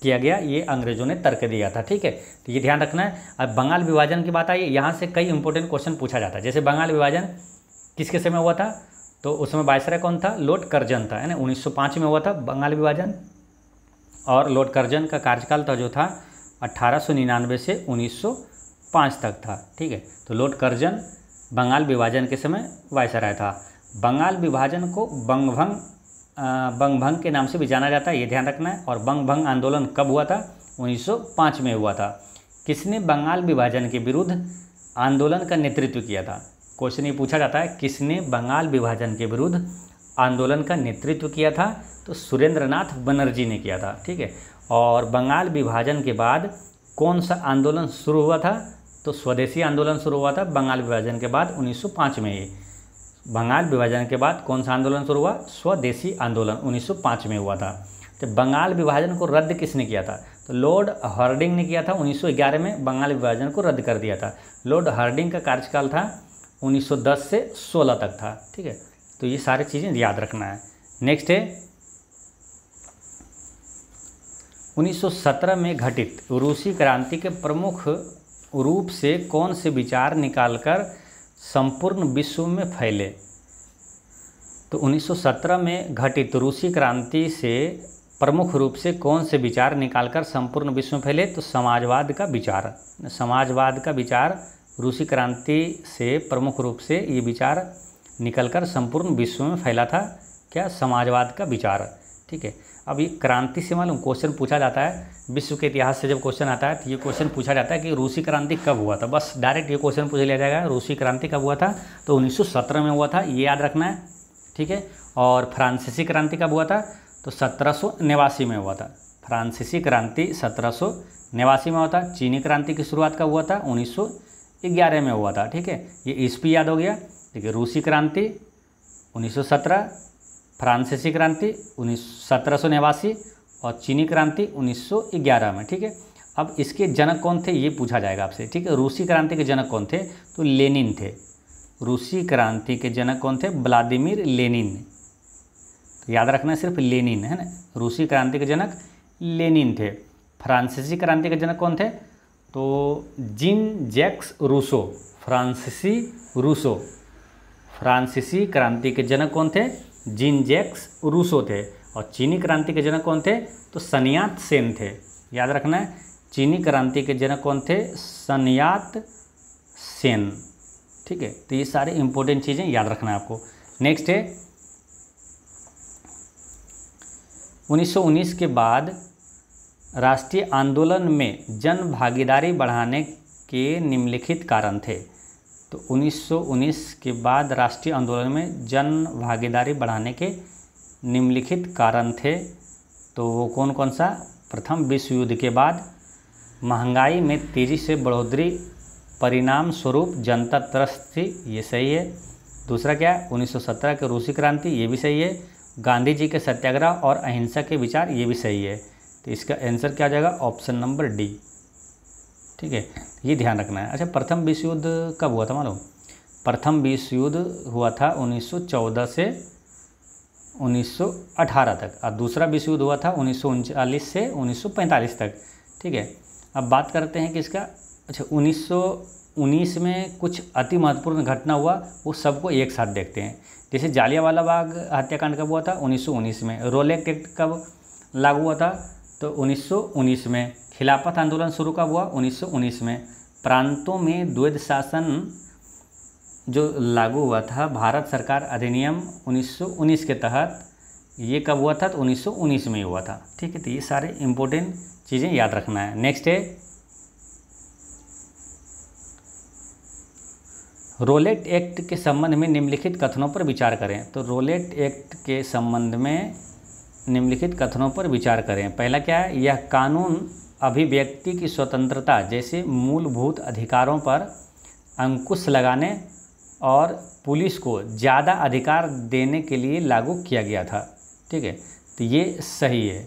किया गया ये अंग्रेजों ने तर्क दिया था ठीक है तो ये ध्यान रखना है अब बंगाल विभाजन की बात आई यहाँ से कई इंपॉर्टेंट क्वेश्चन पूछा जाता है जैसे बंगाल विभाजन किसके समय हुआ था तो उसमें वायसराय कौन था लोट करजन था है ना 1905 में हुआ था बंगाल विभाजन और लोट करजन का कार्यकाल था जो था अट्ठारह से उन्नीस पाँच तक था ठीक है तो लॉर्ड कर्जन बंगाल विभाजन के समय वायसराय था बंगाल विभाजन को बंगभंग बंगभंग के नाम से भी जाना जाता है ये ध्यान रखना है और बंगभंग आंदोलन कब हुआ था 1905 में हुआ था किसने बंगाल विभाजन के विरुद्ध आंदोलन का नेतृत्व किया था क्वेश्चन ये पूछा जाता है किसने बंगाल विभाजन के विरुद्ध आंदोलन का नेतृत्व किया था तो सुरेंद्रनाथ बनर्जी ने किया था ठीक है और बंगाल विभाजन के बाद कौन सा आंदोलन शुरू हुआ था तो स्वदेशी आंदोलन शुरू हुआ था बंगाल विभाजन के बाद 1905 में ये बंगाल विभाजन के बाद कौन सा आंदोलन शुरू हुआ स्वदेशी आंदोलन 1905 में हुआ था तो बंगाल विभाजन को रद्द किसने किया था तो लॉर्ड हर्डिंग ने किया था 1911 में बंगाल विभाजन को रद्द कर दिया था लॉर्ड हर्डिंग का कार्यकाल था 1910 से 16 तक था ठीक है तो ये सारी चीज़ें याद रखना है नेक्स्ट है 1917 में घटित रूसी क्रांति के प्रमुख रूप से कौन से विचार निकालकर संपूर्ण विश्व में फैले तो 1917 में घटित रूसी क्रांति से प्रमुख रूप से कौन से विचार निकालकर संपूर्ण विश्व में फैले तो समाजवाद का विचार समाजवाद का विचार रूसी क्रांति से प्रमुख रूप से ये विचार निकलकर संपूर्ण विश्व में फैला था क्या समाजवाद का विचार ठीक है अब ये क्रांति से मालूम क्वेश्चन पूछा जाता है विश्व के इतिहास से जब क्वेश्चन आता है तो ये क्वेश्चन पूछा जाता है कि रूसी क्रांति कब हुआ था बस डायरेक्ट ये क्वेश्चन पूछ लिया जाएगा रूसी क्रांति कब हुआ था तो 1917 में हुआ था ये याद रखना है ठीक है और फ्रांसीसी क्रांति कब हुआ था तो सत्रह में हुआ था फ्रांसीसी क्रांति सत्रह में हुआ था चीनी क्रांति की शुरुआत कब हुआ था उन्नीस में हुआ था ठीक है ये इस याद हो गया ठीक है रूसी क्रांति 1917 फ्रांसीसी क्रांति उन्नीस सत्रह और चीनी क्रांति 1911 में ठीक है अब इसके जनक कौन थे ये पूछा जाएगा आपसे ठीक है रूसी क्रांति के जनक कौन थे तो लेनिन थे रूसी क्रांति के जनक कौन थे व्लादिमिर लेनिन तो याद रखना सिर्फ लेनिन है ना रूसी क्रांति के जनक लेनिन थे फ्रांसीसी क्रांति के जनक कौन थे तो जिन जैक्स रूसो फ्रांसीसी रूसो फ्रांसीसी क्रांति के जनक कौन थे जिन जैक्स रूसो थे और चीनी क्रांति के जनक कौन थे तो सनियात सेन थे याद रखना है चीनी क्रांति के जनक कौन थे सनियात सेन ठीक है तो ये सारे इंपॉर्टेंट चीज़ें याद रखना है आपको नेक्स्ट है 1919 के बाद राष्ट्रीय आंदोलन में जन भागीदारी बढ़ाने के निम्नलिखित कारण थे तो 1919 के बाद राष्ट्रीय आंदोलन में जन भागीदारी बढ़ाने के निम्नलिखित कारण थे तो वो कौन कौन सा प्रथम विश्व युद्ध के बाद महंगाई में तेज़ी से बढ़ोतरी परिणाम स्वरूप जनता त्रस्त थी ये सही है दूसरा क्या है 1917 के रूसी क्रांति ये भी सही है गांधी जी के सत्याग्रह और अहिंसा के विचार ये भी सही है तो इसका आंसर क्या आ जाएगा ऑप्शन नंबर डी ठीक है ये ध्यान रखना है अच्छा प्रथम विश्व युद्ध कब हुआ था मालूम प्रथम विश्व युद्ध हुआ था 1914 से 1918 तक और दूसरा विश्व युद्ध हुआ था उन्नीस से 1945 तक ठीक है अब बात करते हैं कि इसका अच्छा 1919 में कुछ अति महत्वपूर्ण घटना हुआ वो सबको एक साथ देखते हैं जैसे जालियावाला बाग हत्याकांड कब हुआ था 1919 में रोलेक्ट एक्ट कब लागू हुआ था तो 1919 में खिलाफत आंदोलन शुरू कब हुआ 1919 में प्रांतों में द्वैध शासन जो लागू हुआ था भारत सरकार अधिनियम 1919 के तहत ये कब हुआ था तो 1919 में हुआ था ठीक है तो ये सारे इम्पोर्टेंट चीज़ें याद रखना है नेक्स्ट है रोलेट एक्ट के संबंध में निम्नलिखित कथनों पर विचार करें तो रोलेट एक्ट के संबंध में निम्नलिखित कथनों पर विचार करें पहला क्या है यह कानून अभिव्यक्ति की स्वतंत्रता जैसे मूलभूत अधिकारों पर अंकुश लगाने और पुलिस को ज़्यादा अधिकार देने के लिए लागू किया गया था ठीक है तो ये सही है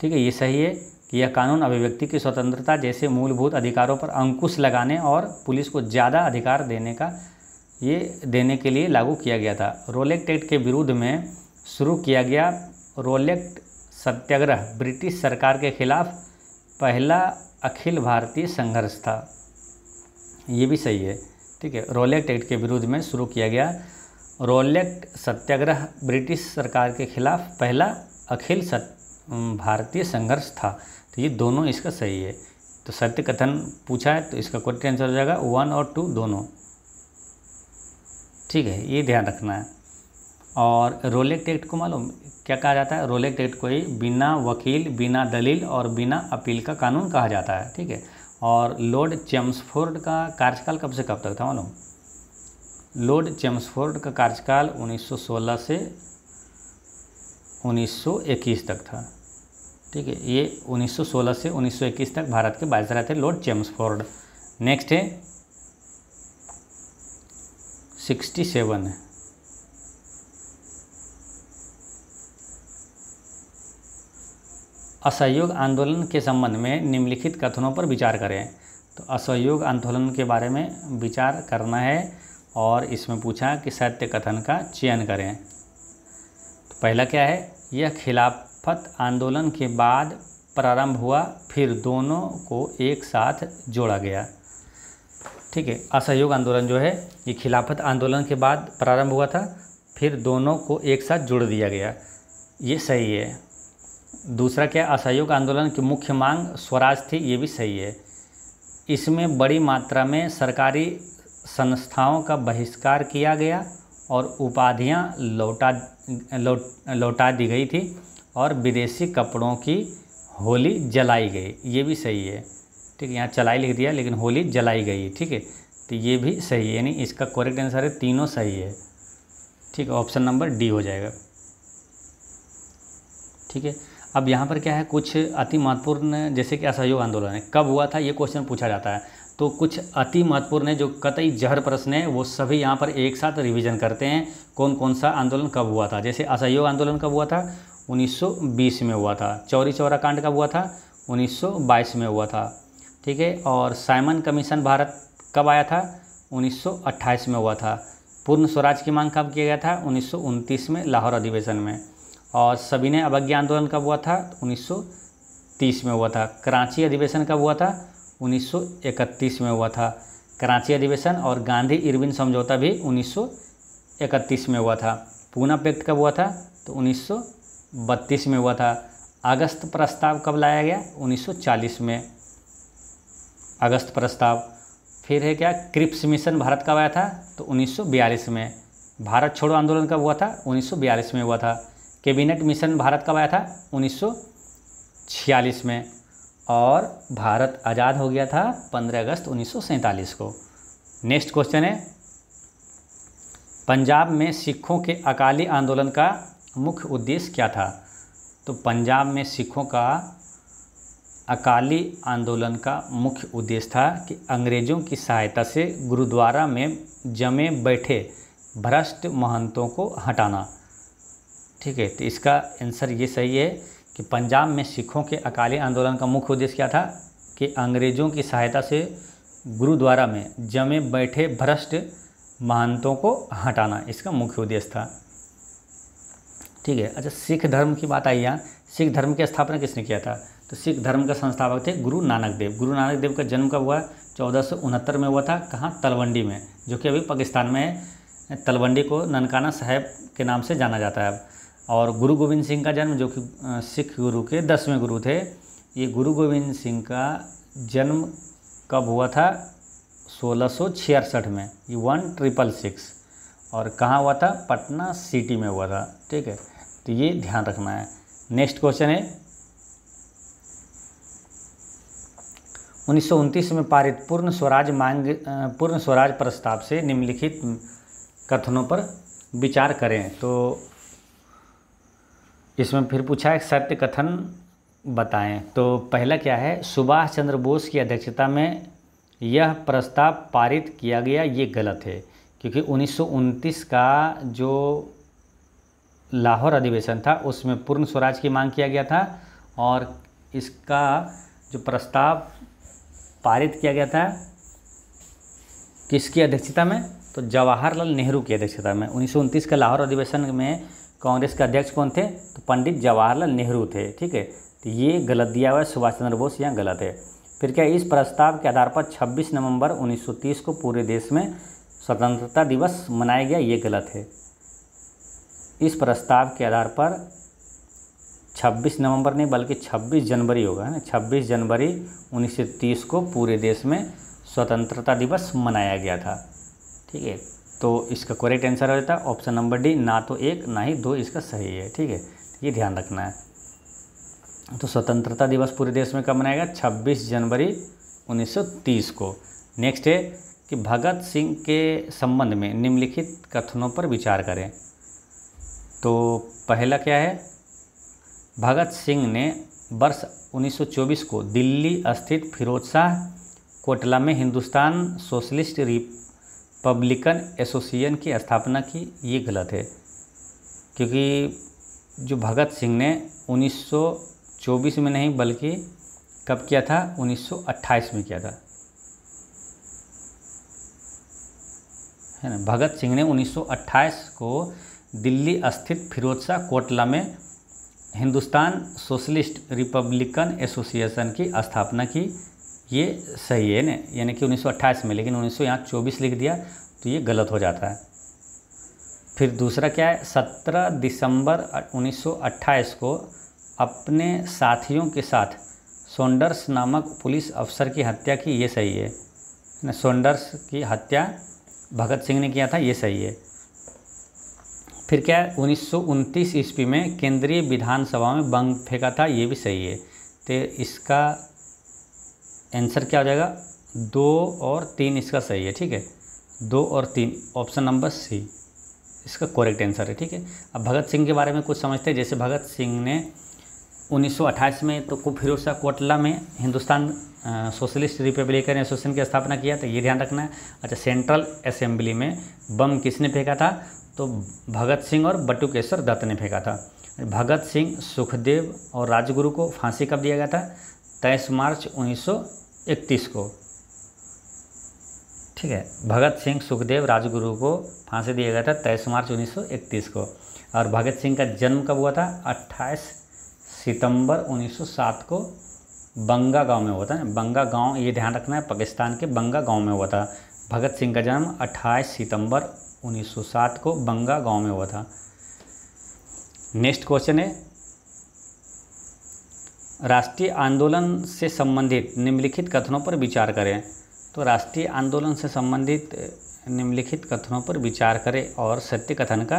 ठीक है ये सही है कि यह कानून अभिव्यक्ति की स्वतंत्रता जैसे मूलभूत अधिकारों पर अंकुश लगाने और पुलिस को ज़्यादा अधिकार देने का ये देने के लिए लागू किया गया था रोलेक्ट एक्ट के विरुद्ध में शुरू किया गया रोलेक्ट सत्याग्रह ब्रिटिश सरकार के खिलाफ पहला अखिल भारतीय संघर्ष था ये भी सही है ठीक है रोलेक्ट एक्ट के विरुद्ध में शुरू किया गया रोलेक्ट सत्याग्रह ब्रिटिश सरकार के खिलाफ पहला अखिल सत भारतीय संघर्ष था तो ये दोनों इसका सही है तो सत्य कथन पूछा है तो इसका क्वेश्चन आंसर हो जाएगा वन और टू दोनों ठीक है ये ध्यान रखना है और रोलेक्ट एक्ट को मालूम क्या कहा जाता है रोलेक एक्ट को ही बिना वकील बिना दलील और बिना अपील का कानून कहा जाता है ठीक है और लॉर्ड चेम्सफोर्ड का कार्यकाल कब से कब तक था मालूम लॉर्ड चेम्सफोर्ड का कार्यकाल 1916 से 1921 तक था ठीक है ये 1916 से 1921 तक भारत के बाजरा थे लॉर्ड चेम्सफोर्ड नेक्स्ट है 67 है असहयोग आंदोलन के संबंध में निम्नलिखित कथनों पर विचार करें तो असहयोग आंदोलन के बारे में विचार करना है और इसमें पूछा कि सत्य कथन का चयन करें तो पहला क्या है यह खिलाफत आंदोलन के बाद प्रारंभ हुआ फिर दोनों को एक साथ जोड़ा गया ठीक है असहयोग आंदोलन जो है ये खिलाफत आंदोलन के बाद प्रारंभ हुआ था फिर दोनों को एक साथ जोड़ दिया गया ये सही है दूसरा क्या असहयोग आंदोलन की मुख्य मांग स्वराज थी ये भी सही है इसमें बड़ी मात्रा में सरकारी संस्थाओं का बहिष्कार किया गया और उपाधियां लौटा लौट लौटा दी गई थी और विदेशी कपड़ों की होली जलाई गई ये भी सही है ठीक है यहाँ चलाई लिख दिया लेकिन होली जलाई गई ठीक है तो ये भी सही है यानी इसका करेक्ट आंसर है तीनों सही है ठीक है ऑप्शन नंबर डी हो जाएगा ठीक है अब यहाँ पर क्या है कुछ अति महत्वपूर्ण जैसे कि असहयोग आंदोलन है कब हुआ था ये क्वेश्चन पूछा जाता है तो कुछ अति महत्वपूर्ण है जो कतई जहर प्रश्न है वो सभी यहाँ पर एक साथ रिवीजन करते हैं कौन कौन सा आंदोलन कब हुआ था जैसे असहयोग आंदोलन कब हुआ था 1920 में हुआ था चौरी चौरा कांड कब हुआ था 1922 में हुआ था ठीक है और साइमन कमीशन भारत कब आया था 1928 में हुआ था पूर्ण स्वराज की मांग कब किया गया था उन्नीस में लाहौर अधिवेशन में और सविनय अवज्ञा आंदोलन कब हुआ था 1930 तो में हुआ था कराची अधिवेशन कब हुआ था 1931 में हुआ था कराची अधिवेशन और गांधी इरविन समझौता भी 1931 में हुआ था पूना पैक्ट कब हुआ था तो 1932 में हुआ था अगस्त प्रस्ताव कब लाया गया 1940 में अगस्त प्रस्ताव फिर है क्या क्रिप्स मिशन भारत कब आया था तो 1942 में भारत छोड़ो आंदोलन कब हुआ था 1942 में हुआ था कैबिनेट मिशन भारत कब आया था 1946 में और भारत आज़ाद हो गया था 15 अगस्त उन्नीस को नेक्स्ट क्वेश्चन है पंजाब में सिखों के अकाली आंदोलन का मुख्य उद्देश्य क्या था तो पंजाब में सिखों का अकाली आंदोलन का मुख्य उद्देश्य था कि अंग्रेज़ों की सहायता से गुरुद्वारा में जमे बैठे भ्रष्ट महंतों को हटाना ठीक है तो इसका आंसर ये सही है कि पंजाब में सिखों के अकाली आंदोलन का मुख्य उद्देश्य क्या था कि अंग्रेज़ों की सहायता से गुरुद्वारा में जमे बैठे भ्रष्ट महंतों को हटाना इसका मुख्य उद्देश्य था ठीक है अच्छा सिख धर्म की बात आई यहाँ सिख धर्म की स्थापना किसने किया था तो सिख धर्म का संस्थापक थे गुरु नानक देव गुरु नानक देव का जन्म कब हुआ चौदह में हुआ था कहाँ तलवंडी में जो कि अभी पाकिस्तान में है तलवंडी को ननकाना साहेब के नाम से जाना जाता है अब और गुरु गोविंद सिंह का जन्म जो कि सिख गुरु के दसवें गुरु थे ये गुरु गोविंद सिंह का जन्म कब हुआ था सोलह में ये वन ट्रिपल सिक्स और कहाँ हुआ था पटना सिटी में हुआ था ठीक है तो ये ध्यान रखना है नेक्स्ट क्वेश्चन है उन्नीस में पारित पूर्ण स्वराज मांग पूर्ण स्वराज प्रस्ताव से निम्नलिखित कथनों पर विचार करें तो इसमें फिर पूछा है सत्य कथन बताएं तो पहला क्या है सुभाष चंद्र बोस की अध्यक्षता में यह प्रस्ताव पारित किया गया ये गलत है क्योंकि उन्नीस का जो लाहौर अधिवेशन था उसमें पूर्ण स्वराज की मांग किया गया था और इसका जो प्रस्ताव पारित किया गया था किसकी अध्यक्षता में तो जवाहरलाल नेहरू की अध्यक्षता में उन्नीस का लाहौर अधिवेशन में कांग्रेस के अध्यक्ष कौन थे तो पंडित जवाहरलाल नेहरू थे ठीक है तो ये गलत दिया हुआ है सुभाष चंद्र बोस यहाँ गलत है फिर क्या इस प्रस्ताव के आधार पर 26 नवंबर 1930 को पूरे देश में स्वतंत्रता दिवस मनाया गया ये गलत है इस प्रस्ताव के आधार पर 26 नवंबर नहीं बल्कि 26 जनवरी होगा है ना 26 जनवरी 1930 को पूरे देश में स्वतंत्रता दिवस मनाया गया था ठीक है तो इसका करेक्ट आंसर हो जाता है ऑप्शन नंबर डी ना तो एक ना ही दो इसका सही है ठीक है ये ध्यान रखना है तो स्वतंत्रता दिवस पूरे देश में कब मनाएगा छब्बीस जनवरी 1930 को नेक्स्ट है कि भगत सिंह के संबंध में निम्नलिखित कथनों पर विचार करें तो पहला क्या है भगत सिंह ने वर्ष 1924 को दिल्ली स्थित फिरोज शाह कोटला में हिंदुस्तान सोशलिस्ट पब्लिकन एसोसिएशन की स्थापना की ये गलत है क्योंकि जो भगत सिंह ने 1924 में नहीं बल्कि कब किया था 1928 में किया था है ना भगत सिंह ने 1928 को दिल्ली स्थित फिरोजशाह कोटला में हिंदुस्तान सोशलिस्ट रिपब्लिकन एसोसिएशन की स्थापना की ये सही है ना यानी कि 1928 में लेकिन उन्नीस यहाँ चौबीस लिख दिया तो ये गलत हो जाता है फिर दूसरा क्या है 17 दिसंबर 1928 को अपने साथियों के साथ सोंडर्स नामक पुलिस अफसर की हत्या की ये सही है ना सोंडर्स की हत्या भगत सिंह ने किया था ये सही है फिर क्या है उन्नीस ईस्वी में केंद्रीय विधानसभा में बंग फेंका था ये भी सही है तो इसका आंसर क्या हो जाएगा दो और तीन इसका सही है ठीक है दो और तीन ऑप्शन नंबर सी इसका करेक्ट आंसर है ठीक है अब भगत सिंह के बारे में कुछ समझते हैं जैसे भगत सिंह ने 1928 में तो फिरोज शाह कोटला में हिंदुस्तान सोशलिस्ट रिपब्लिकन एसोसिएशन की स्थापना किया था ये ध्यान रखना है अच्छा सेंट्रल असेंबली में बम किसने फेंका था तो भगत सिंह और बटुकेश्वर दत्त ने फेंका था भगत सिंह सुखदेव और राजगुरु को फांसी कब दिया गया था तेईस मार्च 1931 को ठीक है भगत सिंह सुखदेव राजगुरु को फांसी दिया गया था तेईस मार्च 1931 को और भगत सिंह का जन्म कब हुआ था 28 सितंबर 1907 को बंगा गांव में हुआ था बंगा गांव ये ध्यान रखना है पाकिस्तान के बंगा गांव में हुआ था भगत सिंह का जन्म 28 सितंबर 1907 को बंगा गांव में हुआ था नेक्स्ट क्वेश्चन है राष्ट्रीय आंदोलन से संबंधित निम्नलिखित कथनों पर विचार करें तो राष्ट्रीय आंदोलन से संबंधित निम्नलिखित कथनों पर विचार करें और सत्य कथन का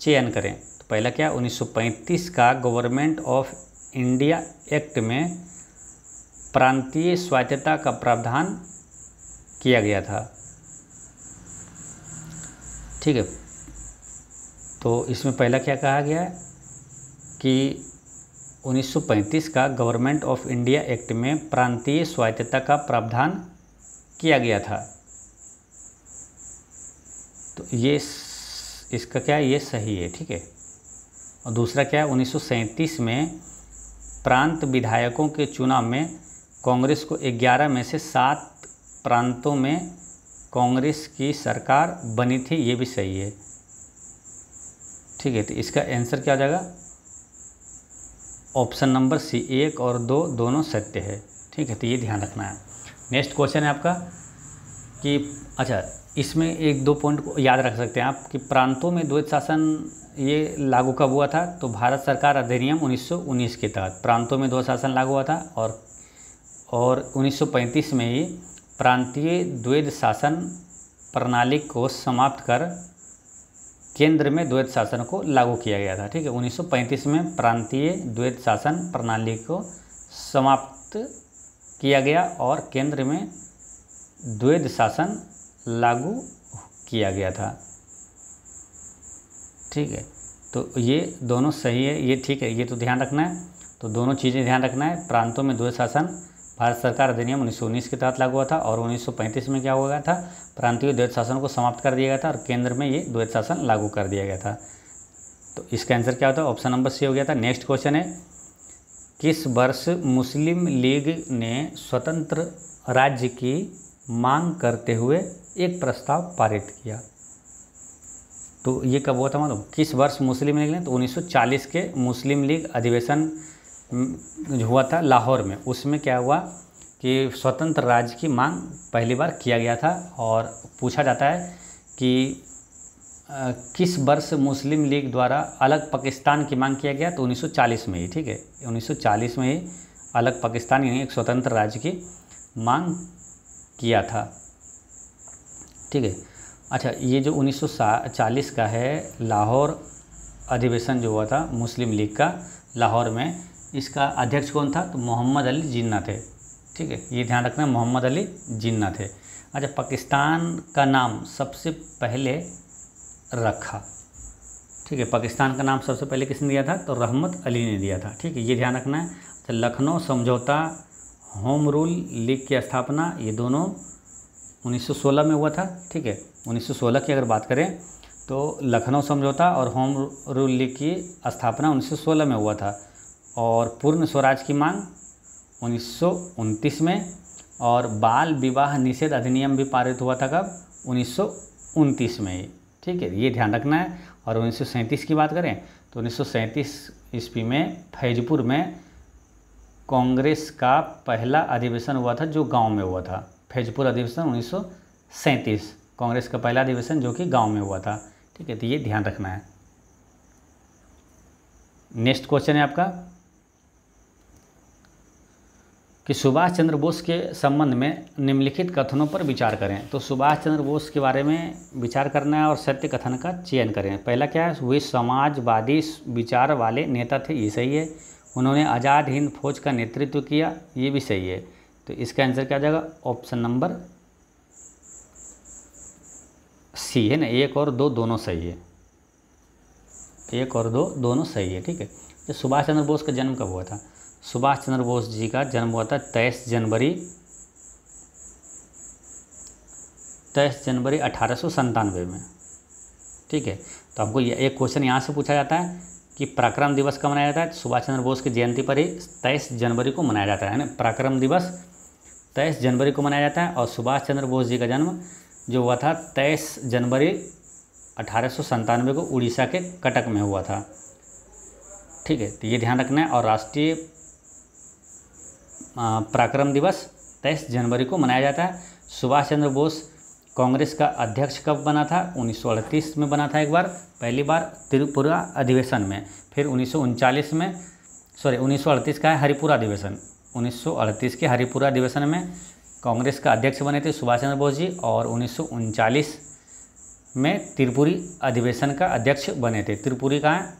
चयन करें तो पहला क्या 1935 का गवर्नमेंट ऑफ इंडिया एक्ट में प्रांतीय स्वायत्तता का प्रावधान किया गया था ठीक है तो इसमें पहला क्या कहा गया है कि 1935 का गवर्नमेंट ऑफ इंडिया एक्ट में प्रांतीय स्वायत्तता का प्रावधान किया गया था तो ये इसका क्या है ये सही है ठीक है और दूसरा क्या है उन्नीस में प्रांत विधायकों के चुनाव में कांग्रेस को 11 में से सात प्रांतों में कांग्रेस की सरकार बनी थी ये भी सही है ठीक है तो इसका आंसर क्या आ जाएगा ऑप्शन नंबर सी एक और दो दोनों सत्य है ठीक है तो ये ध्यान रखना है नेक्स्ट क्वेश्चन है आपका कि अच्छा इसमें एक दो पॉइंट को याद रख सकते हैं आप कि प्रांतों में द्वैत शासन ये लागू कब हुआ था तो भारत सरकार अधिनियम 1919 के तहत प्रांतों में द्वैत शासन लागू हुआ था और और 1935 में ही प्रांतीय द्वैत शासन प्रणाली को समाप्त कर केंद्र में द्वैत शासन को लागू किया गया था ठीक है 1935 में प्रांतीय द्वैत शासन प्रणाली को समाप्त किया गया और केंद्र में द्वैत शासन लागू किया गया था ठीक है तो ये दोनों सही है ये ठीक है ये तो ध्यान रखना है तो दोनों चीज़ें ध्यान रखना है प्रांतों में द्वैत शासन भारत सरकार अधिनियम उन्नीस के तहत लागू हुआ था और 1935 में क्या हुआ गया था प्रांतीय द्वैत शासन को समाप्त कर दिया गया था और केंद्र में ये द्वैत शासन लागू कर दिया गया था तो इसका आंसर क्या होता है ऑप्शन नंबर सी हो गया था नेक्स्ट क्वेश्चन है किस वर्ष मुस्लिम लीग ने स्वतंत्र राज्य की मांग करते हुए एक प्रस्ताव पारित किया तो ये कब हुआ था मतलब किस वर्ष मुस्लिम लीग ने तो 1940 के मुस्लिम लीग अधिवेशन हुआ था लाहौर में उसमें क्या हुआ कि स्वतंत्र राज्य की मांग पहली बार किया गया था और पूछा जाता है कि किस वर्ष मुस्लिम लीग द्वारा अलग पाकिस्तान की मांग किया गया तो 1940 में ही ठीक है 1940 में ही अलग पाकिस्तान यानी एक स्वतंत्र राज्य की मांग किया था ठीक है अच्छा ये जो 1940 का है लाहौर अधिवेशन जो हुआ था मुस्लिम लीग का लाहौर में इसका अध्यक्ष कौन था तो मोहम्मद अली जिन्ना थे ठीक है ये ध्यान रखना मोहम्मद अली जिन्ना थे अच्छा पाकिस्तान का नाम सबसे पहले रखा ठीक है पाकिस्तान का नाम सबसे पहले किसने दिया था तो रहमत अली ने दिया था ठीक है ये ध्यान रखना है अच्छा लखनऊ समझौता होम रूल लीग की स्थापना ये दोनों 1916 में हुआ था ठीक है 1916 की अगर बात करें तो लखनऊ समझौता और होम रूल लीग की स्थापना 1916 में हुआ था और पूर्ण स्वराज की मांग उन्नीस में और बाल विवाह निषेध अधिनियम भी पारित हुआ था कब उन्नीस में ठीक है ये ध्यान रखना है और उन्नीस की बात करें तो उन्नीस ईस्वी में फैजपुर में कांग्रेस का पहला अधिवेशन हुआ था जो गांव में हुआ था फैजपुर अधिवेशन उन्नीस कांग्रेस का पहला अधिवेशन जो कि गांव में हुआ था ठीक है तो ये ध्यान रखना है नेक्स्ट क्वेश्चन है आपका कि सुभाष चंद्र बोस के संबंध में निम्नलिखित कथनों पर विचार करें तो सुभाष चंद्र बोस के बारे में विचार करना है और सत्य कथन का चयन करें पहला क्या है वे समाजवादी विचार वाले नेता थे ये सही है उन्होंने आज़ाद हिंद फौज का नेतृत्व किया ये भी सही है तो इसका आंसर क्या जाएगा ऑप्शन नंबर सी है ना एक और दो दोनों सही है एक और दो दोनों सही है ठीक है तो सुभाष चंद्र बोस का जन्म कब हुआ था सुभाष चंद्र बोस जी का जन्म हुआ था तेईस जनवरी तेईस जनवरी अठारह में ठीक है तो हमको ये एक क्वेश्चन यहाँ से पूछा जाता है कि पराक्रम दिवस कब मनाया जाता है तो सुभाष चंद्र बोस की जयंती पर ही तेईस जनवरी को मनाया जाता है ना पराक्रम दिवस तेईस जनवरी को मनाया जाता है और सुभाष चंद्र बोस जी का जन्म जो हुआ था तेईस जनवरी अठारह को उड़ीसा के कटक में हुआ था ठीक है तो ये ध्यान रखना है और राष्ट्रीय पराक्रम दिवस तेईस जनवरी को मनाया जाता है सुभाष चंद्र बोस कांग्रेस का अध्यक्ष कब बना था उन्नीस में बना था एक बार पहली बार त्रिपुरा अधिवेशन में फिर उन्नीस में सॉरी उन्नीस का है हरिपुरा अधिवेशन उन्नीस के हरिपुरा अधिवेशन में कांग्रेस का अध्यक्ष बने थे सुभाष चंद्र बोस जी और उन्नीस में त्रिपुरी अधिवेशन का अध्यक्ष बने थे त्रिपुरी का है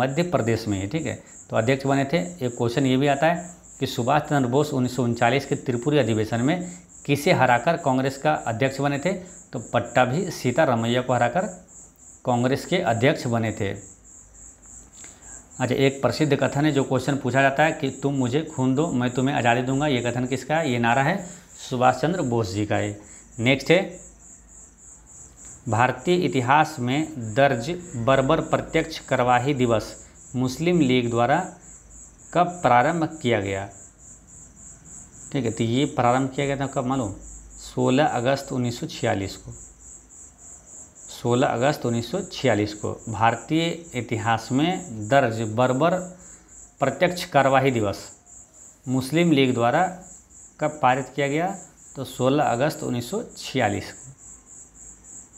मध्य प्रदेश में ही ठीक है तो अध्यक्ष बने थे एक क्वेश्चन ये भी आता है कि सुभाष चंद्र बोस उन्नीस के त्रिपुरी अधिवेशन में किसे हराकर कांग्रेस का अध्यक्ष बने थे तो पट्टा भी सीतारमैया को हराकर कांग्रेस के अध्यक्ष बने थे अच्छा एक प्रसिद्ध कथन है जो क्वेश्चन पूछा जाता है कि तुम मुझे खून दो मैं तुम्हें आज़ादी दूंगा ये कथन किसका है ये नारा है सुभाष चंद्र बोस जी का है नेक्स्ट है भारतीय इतिहास में दर्ज बर्बर प्रत्यक्ष करवाही दिवस मुस्लिम लीग द्वारा कब प्रारंभ किया गया ठीक है तो ये प्रारंभ किया गया था कब मालूम 16 अगस्त 1946 को 16 अगस्त 1946 को भारतीय इतिहास में दर्ज बर्बर प्रत्यक्ष कार्यवाही दिवस मुस्लिम लीग द्वारा कब पारित किया गया तो 16 अगस्त 1946 को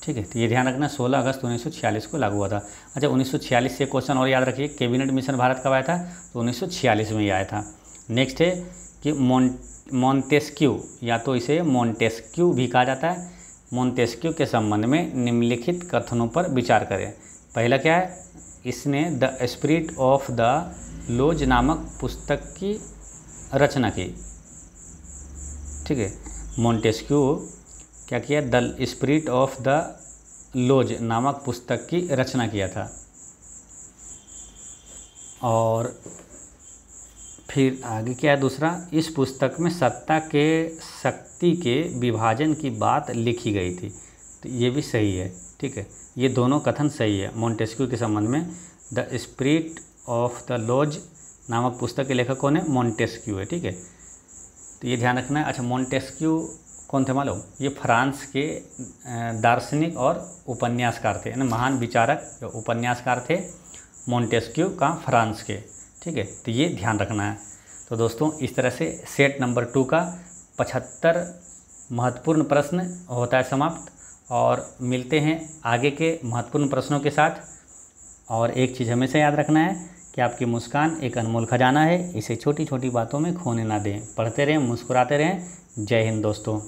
ठीक है तो ये ध्यान रखना 16 अगस्त 1946 को लागू हुआ था अच्छा 1946 से क्वेश्चन और याद रखिए कैबिनेट मिशन भारत कब आया था तो 1946 में ही आया था नेक्स्ट है कि मोन्टेस्क्यू या तो इसे मोन्टेस्क्यू भी कहा जाता है मोन्टेस्क्यू के संबंध में निम्नलिखित कथनों पर विचार करें पहला क्या है इसने the spirit of the laws नामक पुस्तक की रचना की ठीक है मोन्टेस्क्यू क्या किया the spirit of the laws नामक पुस्तक की रचना किया था और फिर आगे क्या है दूसरा इस पुस्तक में सत्ता के शक्ति के विभाजन की बात लिखी गई थी तो ये भी सही है ठीक है ये दोनों कथन सही है मोन्टेस्क्यू के संबंध में the spirit of the laws नामक पुस्तक के लेखक कौन है मोन्टेस्क्यू है ठीक है तो ये ध्यान रखना है अच्छा मोन्टेस्क्यू कौन थे मालूम ये फ्रांस के दार्शनिक और उपन्यासकार थे यानी महान विचारक उपन्यासकार थे मोन्टेस्क्यू का फ्रांस के ठीक है तो ये ध्यान रखना है तो दोस्तों इस तरह से सेट नंबर टू का पचहत्तर महत्वपूर्ण प्रश्न होता है समाप्त और मिलते हैं आगे के महत्वपूर्ण प्रश्नों के साथ और एक चीज़ हमेशा याद रखना है कि आपकी मुस्कान एक अनमोल खजाना है इसे छोटी छोटी बातों में खोने ना दें पढ़ते रहें मुस्कुराते रहें जय हिंद दोस्तों